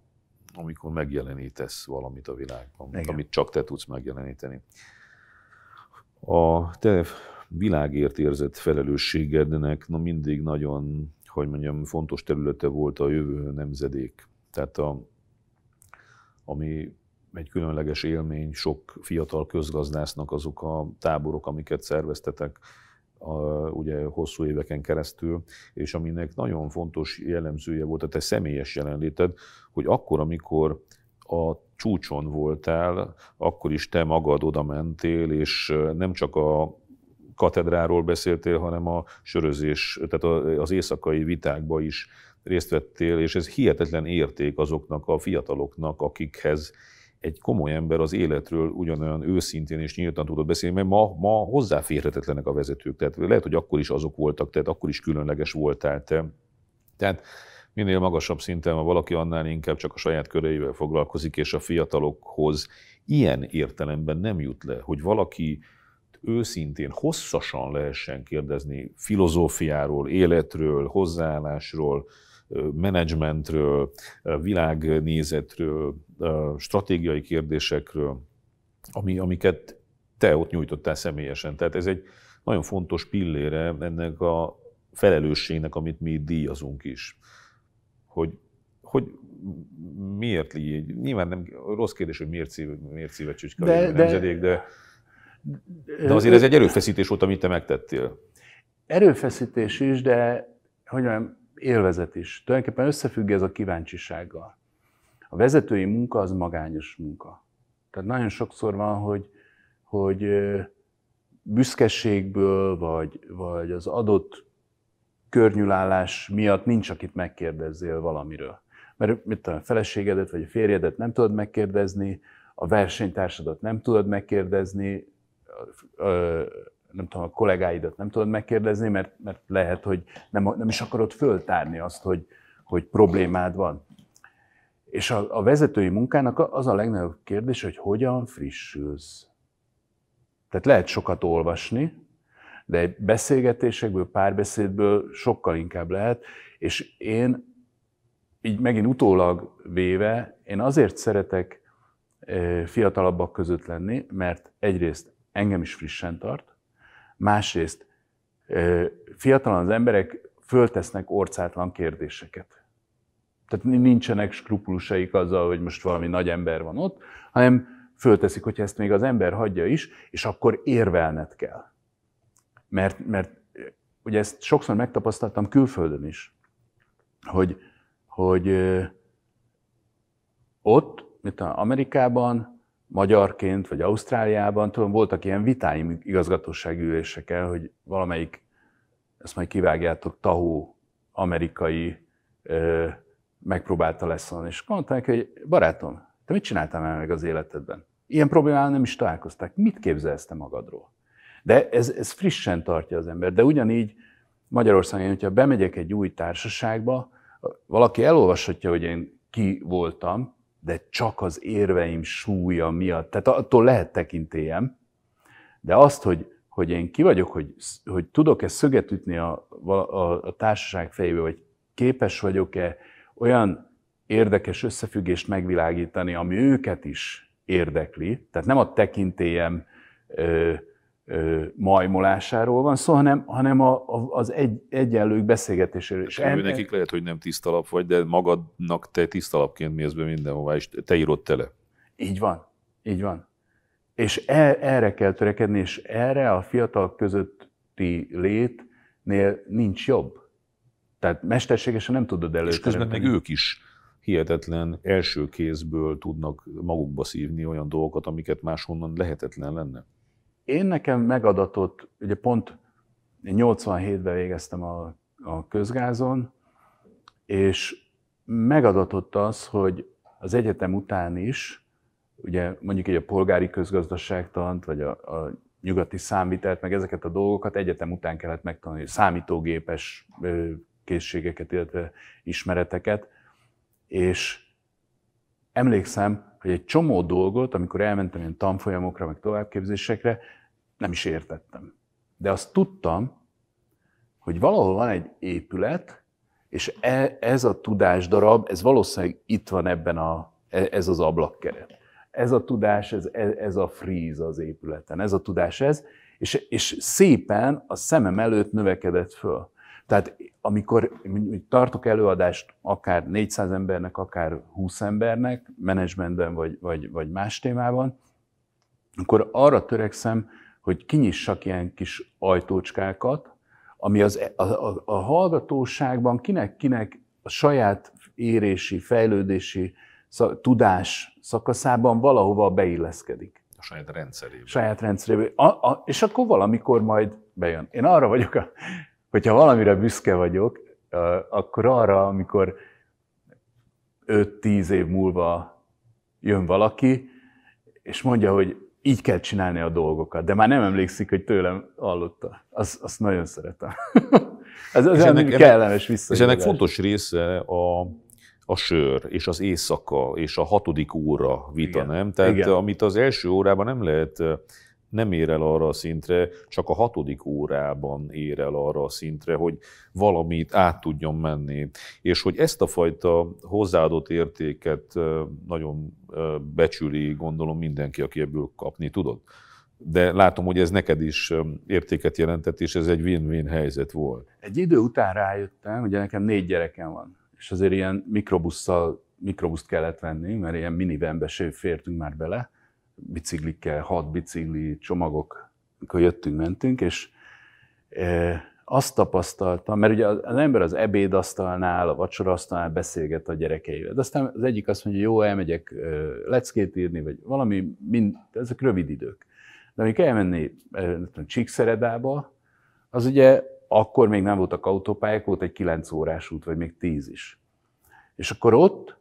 Amikor megjelenítesz valamit a világban, Igen. amit csak te tudsz megjeleníteni. A te világért érzett felelősségednek na mindig nagyon, hogy mondjam, fontos területe volt a jövő nemzedék. Tehát a, ami egy különleges élmény sok fiatal közgazdásznak azok a táborok, amiket szerveztetek, a, ugye hosszú éveken keresztül, és aminek nagyon fontos jellemzője volt a te személyes jelenléted, hogy akkor, amikor a csúcson voltál, akkor is te magad oda mentél, és nem csak a katedráról beszéltél, hanem a sörözés, tehát az éjszakai vitákba is részt vettél, és ez hihetetlen érték azoknak a fiataloknak, akikhez egy komoly ember az életről ugyanolyan őszintén és nyíltan tudott beszélni, mert ma, ma hozzáférhetetlenek a vezetők. Tehát lehet, hogy akkor is azok voltak, tehát akkor is különleges voltál te. Tehát minél magasabb szinten van valaki, annál inkább csak a saját köreivel foglalkozik, és a fiatalokhoz ilyen értelemben nem jut le, hogy valaki őszintén, hosszasan lehessen kérdezni filozófiáról, életről, hozzáállásról, menedzsmentről, világnézetről, stratégiai kérdésekről, ami, amiket te ott nyújtottál személyesen. Tehát ez egy nagyon fontos pillére ennek a felelősségnek, amit mi díjazunk is. Hogy, hogy miért így? Nyilván nem rossz kérdés, hogy miért, szív, miért csücska, de, a nemzedék, de, de, de azért ez egy erőfeszítés volt, amit te megtettél. Erőfeszítés is, de hogy mondjam, élvezet is. Tulajdonképpen összefügg ez a kíváncsisággal. A vezetői munka az magányos munka. Tehát nagyon sokszor van, hogy, hogy büszkeségből, vagy, vagy az adott környülállás miatt nincs, akit megkérdezzél valamiről. Mert mit tudom, a feleségedet vagy a férjedet nem tudod megkérdezni, a versenytársadat nem tudod megkérdezni, nem tudom, a kollégáidat nem tudod megkérdezni, mert, mert lehet, hogy nem, nem is akarod föltárni azt, hogy, hogy problémád van. És a, a vezetői munkának az a legnagyobb kérdés, hogy hogyan frissülsz. Tehát lehet sokat olvasni, de egy beszélgetésekből, párbeszédből sokkal inkább lehet, és én így megint utólag véve, én azért szeretek eh, fiatalabbak között lenni, mert egyrészt engem is frissen tart, Másrészt fiatalon az emberek föltesznek orcátlan kérdéseket. Tehát nincsenek skrupulusaik azzal, hogy most valami nagy ember van ott, hanem fölteszik, hogy ezt még az ember hagyja is, és akkor érvelned kell. Mert, mert ugye ezt sokszor megtapasztaltam külföldön is, hogy, hogy ott, mint Amerikában magyarként, vagy Ausztráliában, tudom, voltak ilyen vitáim igazgatósági üléseken, hogy valamelyik, ezt majd kivágjátok, tahó amerikai ö, megpróbálta leszólni. És mondta neki, hogy barátom, te mit csináltál már meg az életedben? Ilyen problémával nem is találkozták. Mit képzelsz te magadról? De ez, ez frissen tartja az ember. De ugyanígy Magyarországon, hogyha bemegyek egy új társaságba, valaki elolvashatja, hogy én ki voltam, de csak az érveim súlya miatt, tehát attól lehet tekintélyem, de azt, hogy, hogy én ki vagyok, hogy, hogy tudok-e szöget ütni a, a, a társaság fejébe, vagy képes vagyok-e olyan érdekes összefüggést megvilágítani, ami őket is érdekli, tehát nem a tekintélyem, ö, majmolásáról van szó, hanem, hanem a, a, az egy, egyenlők beszélgetéséről. És en, nekik lehet, hogy nem tisztalap vagy, de magadnak te tisztalapként mész be mindenhová, és te írod tele. Így van, így van. És el, erre kell törekedni, és erre a fiatal közötti létnél nincs jobb. Tehát mesterségesen nem tudod előtt. És közben meg ők is hihetetlen első kézből tudnak magukba szívni olyan dolgokat, amiket máshonnan lehetetlen lenne. Én nekem megadatott, ugye pont 87-ben végeztem a, a közgázon, és megadatott az, hogy az egyetem után is, ugye mondjuk egy a polgári közgazdaságtant, vagy a, a nyugati számvitelt, meg ezeket a dolgokat egyetem után kellett megtanulni, számítógépes készségeket, illetve ismereteket, és emlékszem, hogy egy csomó dolgot, amikor elmentem ilyen tanfolyamokra, meg továbbképzésekre, nem is értettem. De azt tudtam, hogy valahol van egy épület, és e, ez a tudás darab, ez valószínűleg itt van ebben a, e, ez az ablakkeret. Ez a tudás, ez, e, ez a fríz az épületen, ez a tudás ez, és, és szépen a szemem előtt növekedett föl. Tehát amikor tartok előadást akár 400 embernek, akár 20 embernek, menedzsmentben vagy, vagy, vagy más témában, akkor arra törekszem, hogy kinyissak ilyen kis ajtócskákat, ami az, e- a, a, a hallgatóságban kinek-kinek a saját érési, fejlődési szak, tudás szakaszában valahova beilleszkedik. A saját rendszerébe. Saját rendszerébe. A, a, és akkor valamikor majd bejön. Én arra vagyok a hogyha valamire büszke vagyok, akkor arra, amikor 5-10 év múlva jön valaki, és mondja, hogy így kell csinálni a dolgokat, de már nem emlékszik, hogy tőlem hallotta. Azt, azt nagyon szeretem. Ez az ennek, kellemes vissza. És ennek fontos része a, a sör, és az éjszaka, és a hatodik óra vita, Igen. nem? Tehát Igen. amit az első órában nem lehet nem ér el arra a szintre, csak a hatodik órában ér el arra a szintre, hogy valamit át tudjon menni. És hogy ezt a fajta hozzáadott értéket nagyon becsüli, gondolom mindenki, aki ebből kapni tudott. De látom, hogy ez neked is értéket jelentett, és ez egy win-win helyzet volt. Egy idő után rájöttem, ugye nekem négy gyerekem van, és azért ilyen mikrobusszal, mikrobuszt kellett venni, mert ilyen minivenbe se fértünk már bele, biciklikkel, hat bicikli csomagok, amikor jöttünk, mentünk, és e, azt tapasztaltam, mert ugye az ember az ebédasztalnál, a vacsoraasztalnál beszélget a gyerekeivel. De aztán az egyik azt mondja, jó, elmegyek e, leckét írni, vagy valami, mind, ezek rövid idők. De amikor elmenni e, Csíkszeredába, az ugye akkor még nem voltak autópályák, volt egy 9 órás út, vagy még 10 is. És akkor ott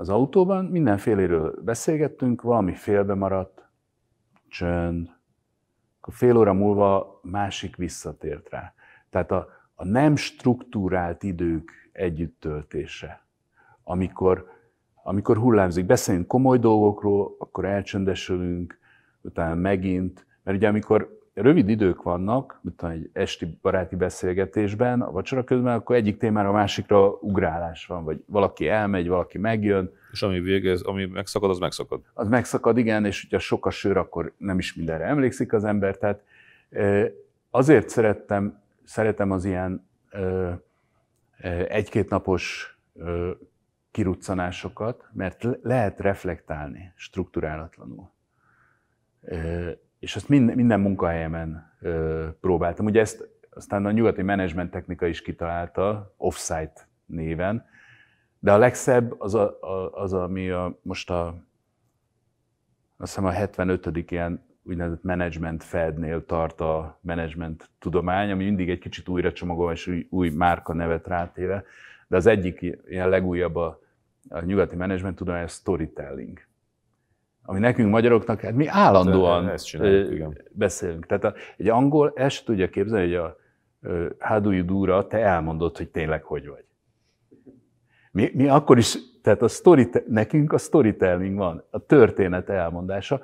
az autóban mindenféléről beszélgettünk, valami félbe maradt, csönd, akkor fél óra múlva másik visszatért rá. Tehát a, a nem struktúrált idők együttöltése, amikor, amikor hullámzik, beszélünk komoly dolgokról, akkor elcsöndesülünk, utána megint, mert ugye amikor rövid idők vannak, mint egy esti baráti beszélgetésben, a vacsora közben, akkor egyik témára a másikra ugrálás van, vagy valaki elmegy, valaki megjön. És ami végez, ami megszakad, az megszakad. Az megszakad, igen, és hogyha sok a sör, akkor nem is mindenre emlékszik az ember. Tehát azért szerettem, szeretem az ilyen egy-két napos kiruccanásokat, mert lehet reflektálni struktúrálatlanul és azt minden, minden munkahelyemen ö, próbáltam. Ugye ezt aztán a nyugati menedzsment technika is kitalálta, offsite néven, de a legszebb az, a, a, az ami a, most a, azt hiszem a 75. ilyen úgynevezett menedzsment fednél tart a menedzsment tudomány, ami mindig egy kicsit újra csomagolva és új, új márka nevet rátéve, de az egyik ilyen legújabb a, a nyugati menedzsment tudomány a storytelling ami nekünk magyaroknak, hát mi állandóan ezt csináljuk, igen. beszélünk. Tehát a, egy angol el tudja képzelni, hogy a hádúi dúra te elmondod, hogy tényleg hogy vagy. Mi, mi akkor is, tehát a story, nekünk a storytelling van, a történet elmondása,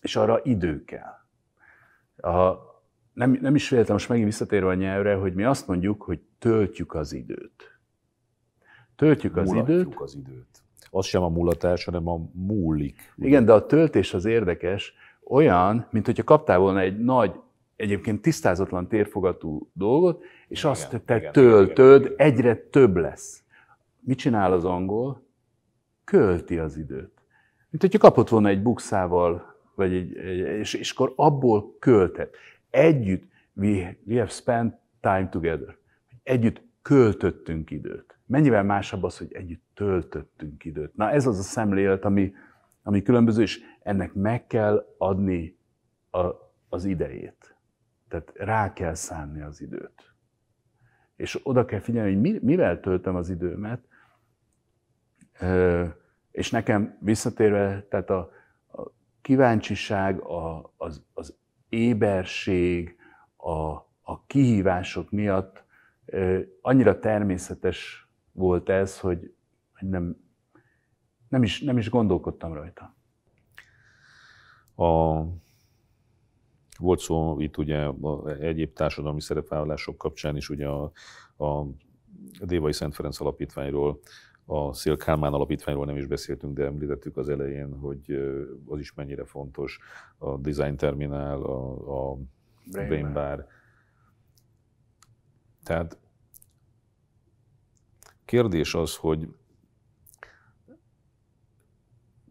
és arra idő kell. A, nem, nem is véletlen, most megint visszatérve a nyelvre, hogy mi azt mondjuk, hogy töltjük az időt. Töltjük az Mulatjuk időt. az időt az sem a mulatás, hanem a múlik. Ugye? Igen, de a töltés az érdekes, olyan, mint hogyha kaptál volna egy nagy, egyébként tisztázatlan térfogatú dolgot, és igen, azt te igen, töltöd, igen, igen. egyre több lesz. Mit csinál az angol? Költi az időt. Mint hogyha kapott volna egy bukszával, vagy egy, egy, és, és akkor abból költet. Együtt, we, we have spent time together. Együtt költöttünk időt mennyivel másabb az, hogy együtt töltöttünk időt. Na ez az a szemlélet, ami, ami különböző, és ennek meg kell adni a, az idejét. Tehát rá kell szánni az időt. És oda kell figyelni, hogy mivel töltöm az időmet, és nekem visszatérve, tehát a, a kíváncsiság, a, az, az éberség, a, a kihívások miatt annyira természetes volt ez, hogy nem, nem, is, nem is gondolkodtam rajta. A, volt szó itt ugye egyéb társadalmi szerepvállalások kapcsán is ugye a, a Dévai Szent Ferenc Alapítványról, a Szél Kálmán Alapítványról nem is beszéltünk, de említettük az elején, hogy az is mennyire fontos, a Design Terminál, a, a Brain, Bar. Tehát Kérdés az, hogy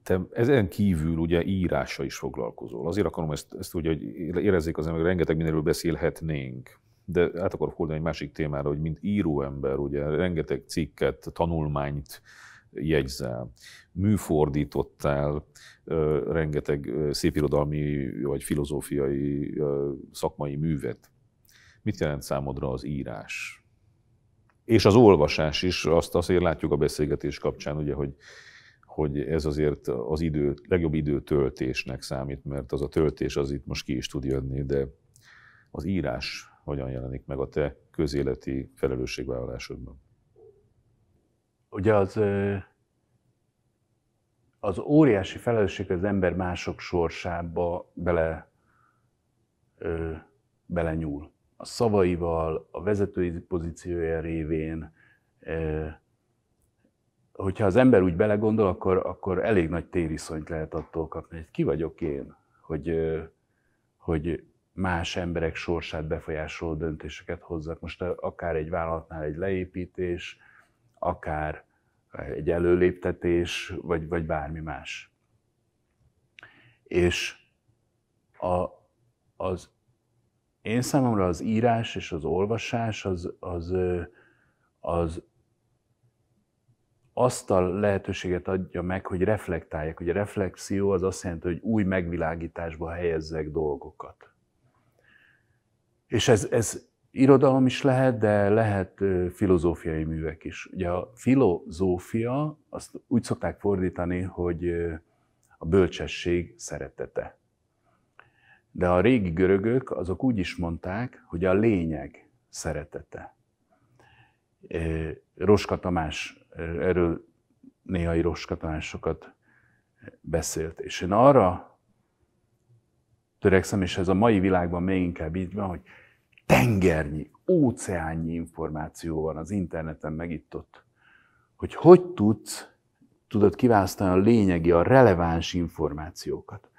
te ezen kívül ugye írása is foglalkozol. Azért akarom ezt, ezt ugye, hogy érezzék az emberek, rengeteg mindenről beszélhetnénk, de át akarok fordulni egy másik témára, hogy mint író ember, ugye rengeteg cikket, tanulmányt jegyzel, műfordítottál, rengeteg szépirodalmi vagy filozófiai szakmai művet. Mit jelent számodra az írás? és az olvasás is, azt azért látjuk a beszélgetés kapcsán, ugye, hogy, hogy ez azért az idő, legjobb időtöltésnek számít, mert az a töltés az itt most ki is tud jönni, de az írás hogyan jelenik meg a te közéleti felelősségvállalásodban? Ugye az, az óriási felelősség, az ember mások sorsába bele, bele nyúl a szavaival, a vezetői pozíciója révén, e, hogyha az ember úgy belegondol, akkor, akkor elég nagy tériszonyt lehet attól kapni, hogy ki vagyok én, hogy, e, hogy más emberek sorsát befolyásoló döntéseket hozzak. Most e, akár egy vállalatnál egy leépítés, akár egy előléptetés, vagy, vagy bármi más. És a, az én számomra az írás és az olvasás az, az, az azt a lehetőséget adja meg, hogy reflektáljak. Ugye reflexió az azt jelenti, hogy új megvilágításba helyezzek dolgokat. És ez, ez irodalom is lehet, de lehet filozófiai művek is. Ugye a filozófia, azt úgy szokták fordítani, hogy a bölcsesség szeretete. De a régi görögök azok úgy is mondták, hogy a lényeg szeretete. Roska Tamás, erről néhai Roska Tamás sokat beszélt. És én arra törekszem, és ez a mai világban még inkább így van, hogy tengernyi, óceánnyi információ van az interneten meg itt ott. Hogy hogy tudsz, tudod kiválasztani a lényegi, a releváns információkat.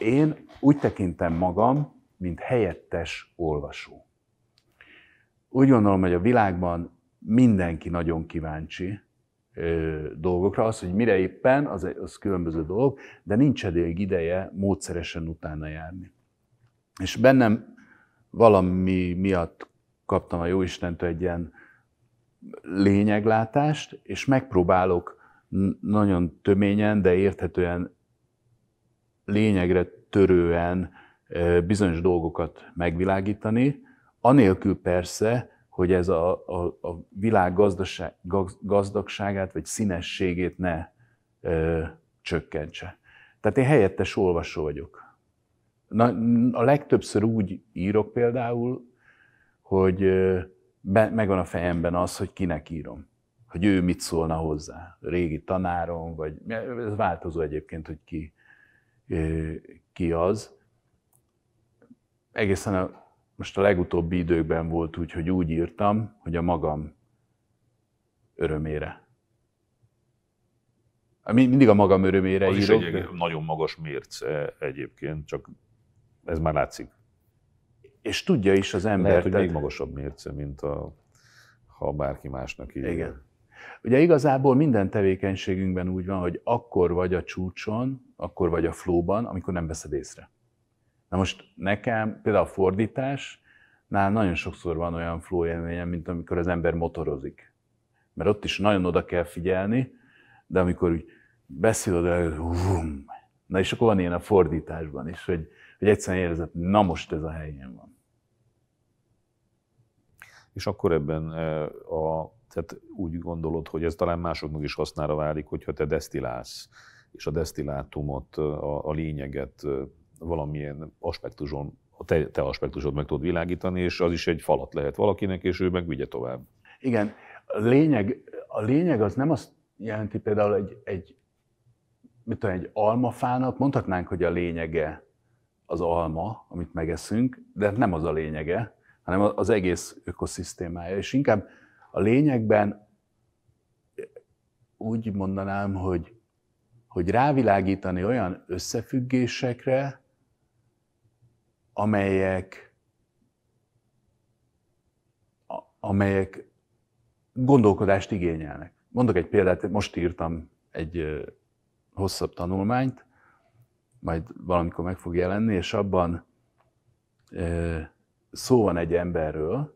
Én úgy tekintem magam, mint helyettes olvasó. Úgy gondolom, hogy a világban mindenki nagyon kíváncsi ö, dolgokra, az, hogy mire éppen, az, az különböző dolog, de nincs elég ideje módszeresen utána járni. És bennem valami miatt kaptam a Jóistentől egy ilyen lényeglátást, és megpróbálok nagyon töményen, de érthetően lényegre törően bizonyos dolgokat megvilágítani, anélkül persze, hogy ez a, a, a világ gazdaság, gazdagságát vagy színességét ne ö, csökkentse. Tehát én helyettes olvasó vagyok. Na, a legtöbbször úgy írok például, hogy be, megvan a fejemben az, hogy kinek írom. Hogy ő mit szólna hozzá. Régi tanárom, vagy ez változó egyébként, hogy ki, ki az. Egészen a, most a legutóbbi időkben volt úgy, hogy úgy írtam, hogy a magam örömére. Mindig a magam örömére az írok. Is egy, de... nagyon magas mérce egyébként, csak ez már látszik. És tudja is az ember. Lehet, hogy még magasabb mérce, mint a, ha bárki másnak írja. Igen. Ugye igazából minden tevékenységünkben úgy van, hogy akkor vagy a csúcson, akkor vagy a flóban, amikor nem veszed észre. Na most nekem például a fordítás, nagyon sokszor van olyan flow élményem, mint amikor az ember motorozik. Mert ott is nagyon oda kell figyelni, de amikor úgy beszél oda, na és akkor van ilyen a fordításban is, hogy, hogy egyszerűen érzed, na most ez a helyén van. És akkor ebben eh, a tehát úgy gondolod, hogy ez talán másoknak is hasznára válik, hogyha te desztilálsz, és a desztillátumot, a, a lényeget valamilyen aspektuson, a te, te aspektusod meg tudod világítani, és az is egy falat lehet valakinek, és ő meg vigye tovább. Igen, a lényeg, a lényeg az nem azt jelenti például egy, egy, mit tudom, egy almafának, mondhatnánk, hogy a lényege az alma, amit megeszünk, de hát nem az a lényege, hanem az egész ökoszisztémája. És inkább a lényegben úgy mondanám, hogy, hogy rávilágítani olyan összefüggésekre, amelyek, amelyek gondolkodást igényelnek. Mondok egy példát, most írtam egy hosszabb tanulmányt, majd valamikor meg fog jelenni, és abban szó van egy emberről,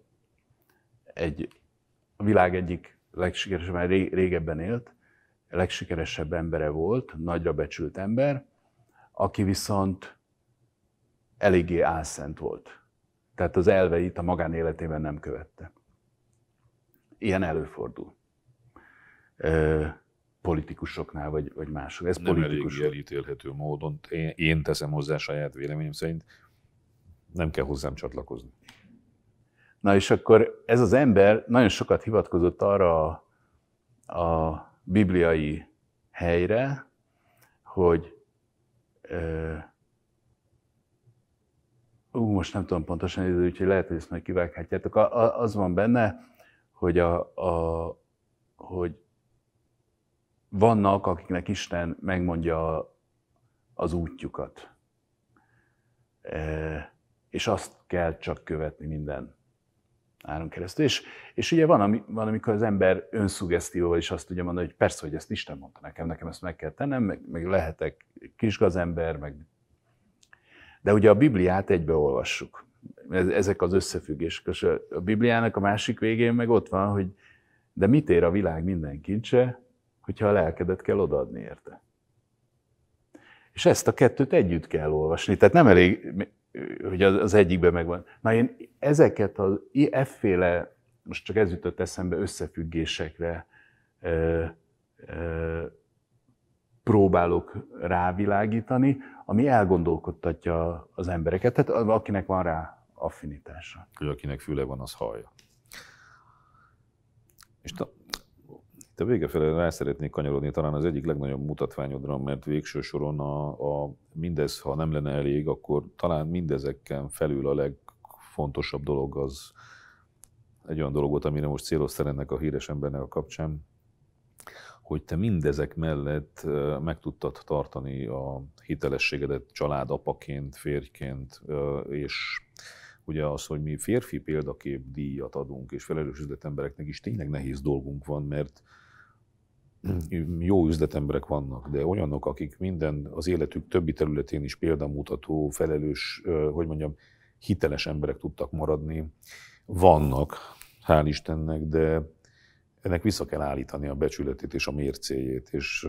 egy a világ egyik legsikeresebb, már régebben élt, legsikeresebb embere volt, nagyra becsült ember, aki viszont eléggé álszent volt. Tehát az elveit a magánéletében nem követte. Ilyen előfordul. Ö, politikusoknál, vagy, vagy mások. Ez nem politikus. elég elítélhető módon. Én, én teszem hozzá saját véleményem szerint, nem kell hozzám csatlakozni. Na és akkor ez az ember nagyon sokat hivatkozott arra a, a bibliai helyre, hogy ö, ú, most nem tudom pontosan idő, úgyhogy lehet, hogy ezt majd kivághatjátok. A, a, az van benne, hogy, a, a, hogy vannak, akiknek Isten megmondja az útjukat. E, és azt kell csak követni minden áron keresztül. És, és ugye van, ami, van, amikor az ember önszugesztióval is azt tudja mondani, hogy persze, hogy ezt Isten mondta nekem, nekem ezt meg kell tennem, meg, meg lehetek kisgazember, meg... De ugye a Bibliát egybe olvassuk Ezek az összefüggések. És a Bibliának a másik végén meg ott van, hogy de mit ér a világ minden kincse, hogyha a lelkedet kell odaadni érte. És ezt a kettőt együtt kell olvasni. Tehát nem elég hogy az, az egyikben megvan. Na én ezeket az efféle, most csak ez jutott eszembe, összefüggésekre ö, ö, próbálok rávilágítani, ami elgondolkodtatja az embereket, tehát akinek van rá affinitása. Hogy akinek füle van, az hallja. És itt a végefelé rá szeretnék kanyarodni talán az egyik legnagyobb mutatványodra, mert végső soron a, a mindez, ha nem lenne elég, akkor talán mindezeken felül a legfontosabb dolog az egy olyan dolog volt, amire most céloztál ennek a híres embernek a kapcsán, hogy te mindezek mellett meg tudtad tartani a hitelességedet család apaként, férjként, és ugye az, hogy mi férfi példakép díjat adunk, és felelős üzletembereknek is tényleg nehéz dolgunk van, mert jó üzletemberek vannak, de olyanok, akik minden az életük többi területén is példamutató, felelős, hogy mondjam, hiteles emberek tudtak maradni, vannak, hál' Istennek, de ennek vissza kell állítani a becsületét és a mércéjét. És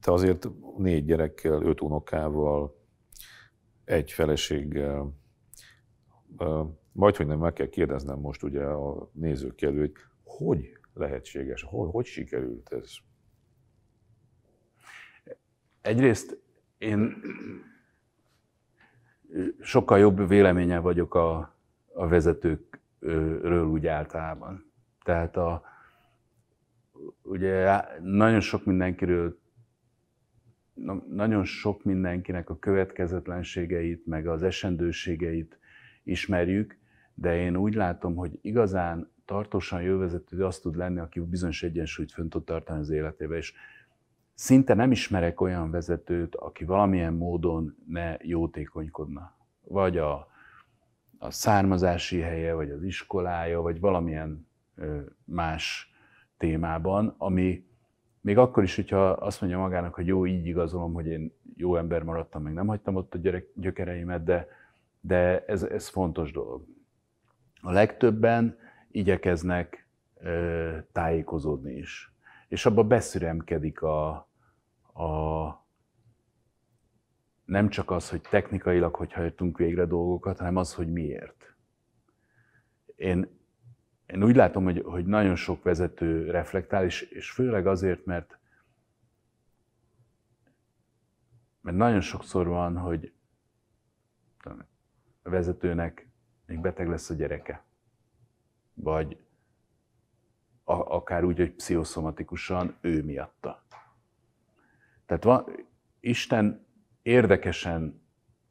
te azért négy gyerekkel, öt unokával, egy feleséggel, majd hogy nem meg kell kérdeznem most ugye a nézők kedvét, hogy lehetséges. Hogy, hogy sikerült ez? Egyrészt én sokkal jobb véleménye vagyok a, a vezetőkről úgy általában. Tehát a, ugye nagyon sok mindenkiről nagyon sok mindenkinek a következetlenségeit, meg az esendőségeit ismerjük, de én úgy látom, hogy igazán tartósan jövezető az tud lenni, aki bizonyos egyensúlyt fönt tud tartani az életébe, és szinte nem ismerek olyan vezetőt, aki valamilyen módon ne jótékonykodna. Vagy a, a származási helye, vagy az iskolája, vagy valamilyen ö, más témában, ami még akkor is, hogyha azt mondja magának, hogy jó, így igazolom, hogy én jó ember maradtam, meg nem hagytam ott a gyerek, gyökereimet, de, de ez, ez fontos dolog. A legtöbben igyekeznek tájékozódni is. És abba beszüremkedik a, a nem csak az, hogy technikailag hogy hajtunk végre dolgokat, hanem az, hogy miért. Én, én úgy látom, hogy, hogy nagyon sok vezető reflektál, és, és főleg azért, mert, mert nagyon sokszor van, hogy a vezetőnek még beteg lesz a gyereke vagy a, akár úgy, hogy pszichoszomatikusan ő miatta. Tehát van, Isten érdekesen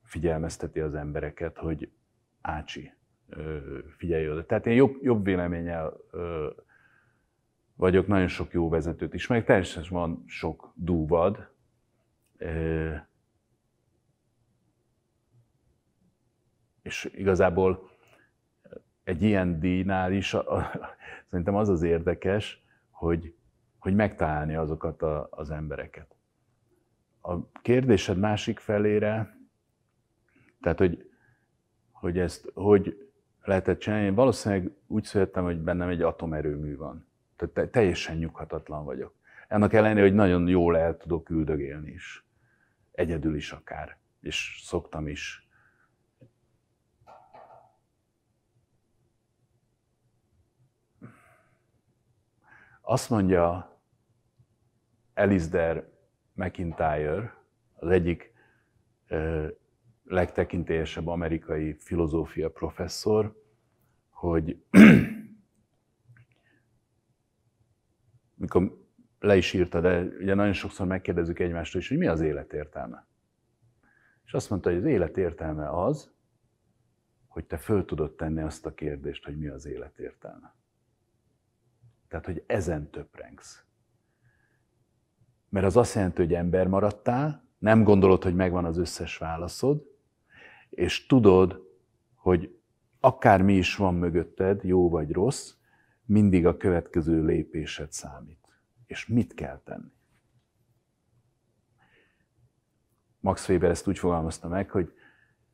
figyelmezteti az embereket, hogy ácsi, figyelj oda. Tehát én jobb, jobb véleménnyel vagyok, nagyon sok jó vezetőt is, meg teljesen van sok dúvad. És igazából egy ilyen díjnál is a, a, szerintem az az érdekes, hogy, hogy megtalálni azokat a, az embereket. A kérdésed másik felére, tehát hogy, hogy ezt hogy lehetett csinálni, én valószínűleg úgy születtem, hogy bennem egy atomerőmű van. Tehát te, teljesen nyughatatlan vagyok. Ennek ellenére, hogy nagyon jól el tudok üldögélni is. Egyedül is akár. És szoktam is Azt mondja Elisder McIntyre, az egyik legtekintélyesebb amerikai filozófia professzor, hogy mikor le is írta, de ugye nagyon sokszor megkérdezzük egymástól is, hogy mi az élet értelme. És azt mondta, hogy az élet értelme az, hogy te föl tudod tenni azt a kérdést, hogy mi az élet értelme. Tehát, hogy ezen töprengsz. Mert az azt jelenti, hogy ember maradtál, nem gondolod, hogy megvan az összes válaszod, és tudod, hogy akármi is van mögötted, jó vagy rossz, mindig a következő lépésed számít. És mit kell tenni? Max Weber ezt úgy fogalmazta meg, hogy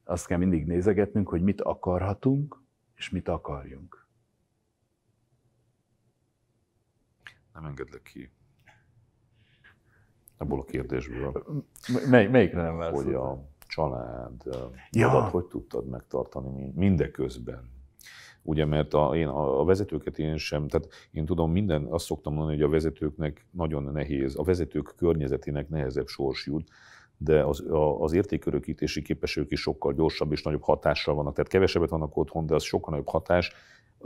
azt kell mindig nézegetnünk, hogy mit akarhatunk, és mit akarjunk. nem engedlek ki ebből a kérdésből. Mely, melyikre nem vársz? Hogy a család, ja. hogy tudtad megtartani mindeközben? Ugye, mert a, én, a vezetőket én sem, tehát én tudom minden, azt szoktam mondani, hogy a vezetőknek nagyon nehéz, a vezetők környezetének nehezebb sors jut, de az, a, az értékörökítési képességük is sokkal gyorsabb és nagyobb hatással vannak. Tehát kevesebbet vannak otthon, de az sokkal nagyobb hatás,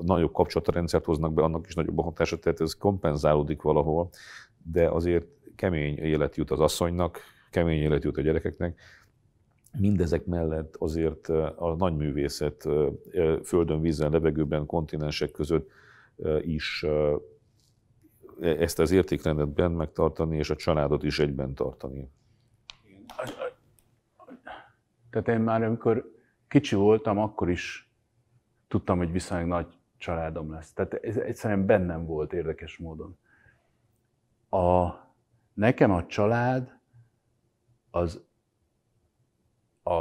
nagyobb kapcsolatrendszert hoznak be, annak is nagyobb a hatása, tehát ez kompenzálódik valahol, de azért kemény élet jut az asszonynak, kemény élet jut a gyerekeknek, mindezek mellett azért a nagy művészet földön, vízen, levegőben, kontinensek között is e, ezt az értékrendet bent megtartani, és a családot is egyben tartani. Tehát én már amikor kicsi voltam, akkor is tudtam, hogy viszonylag nagy családom lesz. Tehát ez egyszerűen bennem volt érdekes módon. A, nekem a család az a,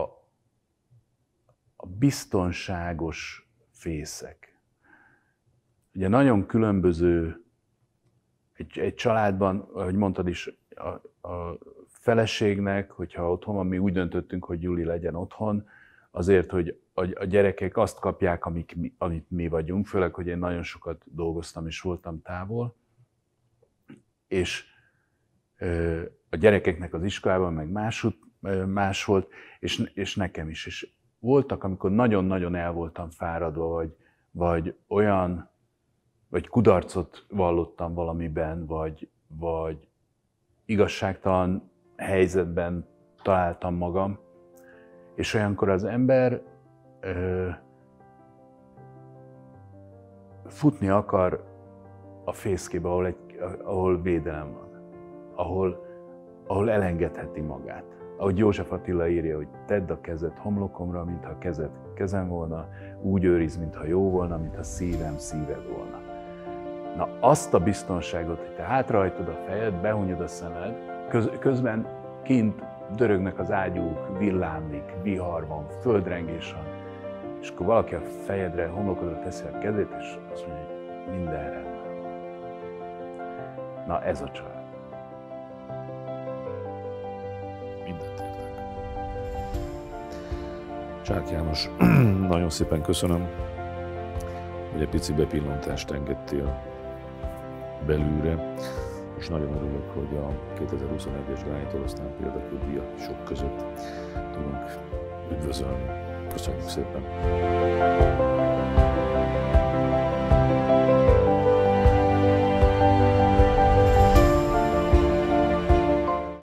a biztonságos fészek. Ugye nagyon különböző egy, egy családban, ahogy mondtad is, a, a feleségnek, hogyha otthon van, mi úgy döntöttünk, hogy Juli legyen otthon, azért, hogy a gyerekek azt kapják, amik, amit mi vagyunk, főleg, hogy én nagyon sokat dolgoztam és voltam távol, és a gyerekeknek az iskolában, meg máshogy, más volt, és, és nekem is. És voltak, amikor nagyon-nagyon el voltam fáradva, vagy, vagy olyan, vagy kudarcot vallottam valamiben, vagy, vagy igazságtalan helyzetben találtam magam, és olyankor az ember ö, futni akar a fészkébe, ahol, egy, ahol védelem van, ahol, ahol elengedheti magát. Ahogy József Attila írja, hogy tedd a kezed homlokomra, mintha a kezed kezem volna, úgy őriz, mintha jó volna, mintha szívem szíved volna. Na azt a biztonságot, hogy te hátrahajtod a fejed, behunyod a szemed, köz, közben kint dörögnek az ágyúk, villámlik, vihar van, földrengés van, és akkor valaki a fejedre homlokodra teszi a kezét, és azt mondja, hogy minden rendben van. Na ez a család. Mindent Csák János, nagyon szépen köszönöm, hogy egy pici bepillantást engedtél belőle, és nagyon örülök, hogy a 2021-es Gányi Oroszlán példakő sok között tudunk üdvözölni Köszönjük szépen!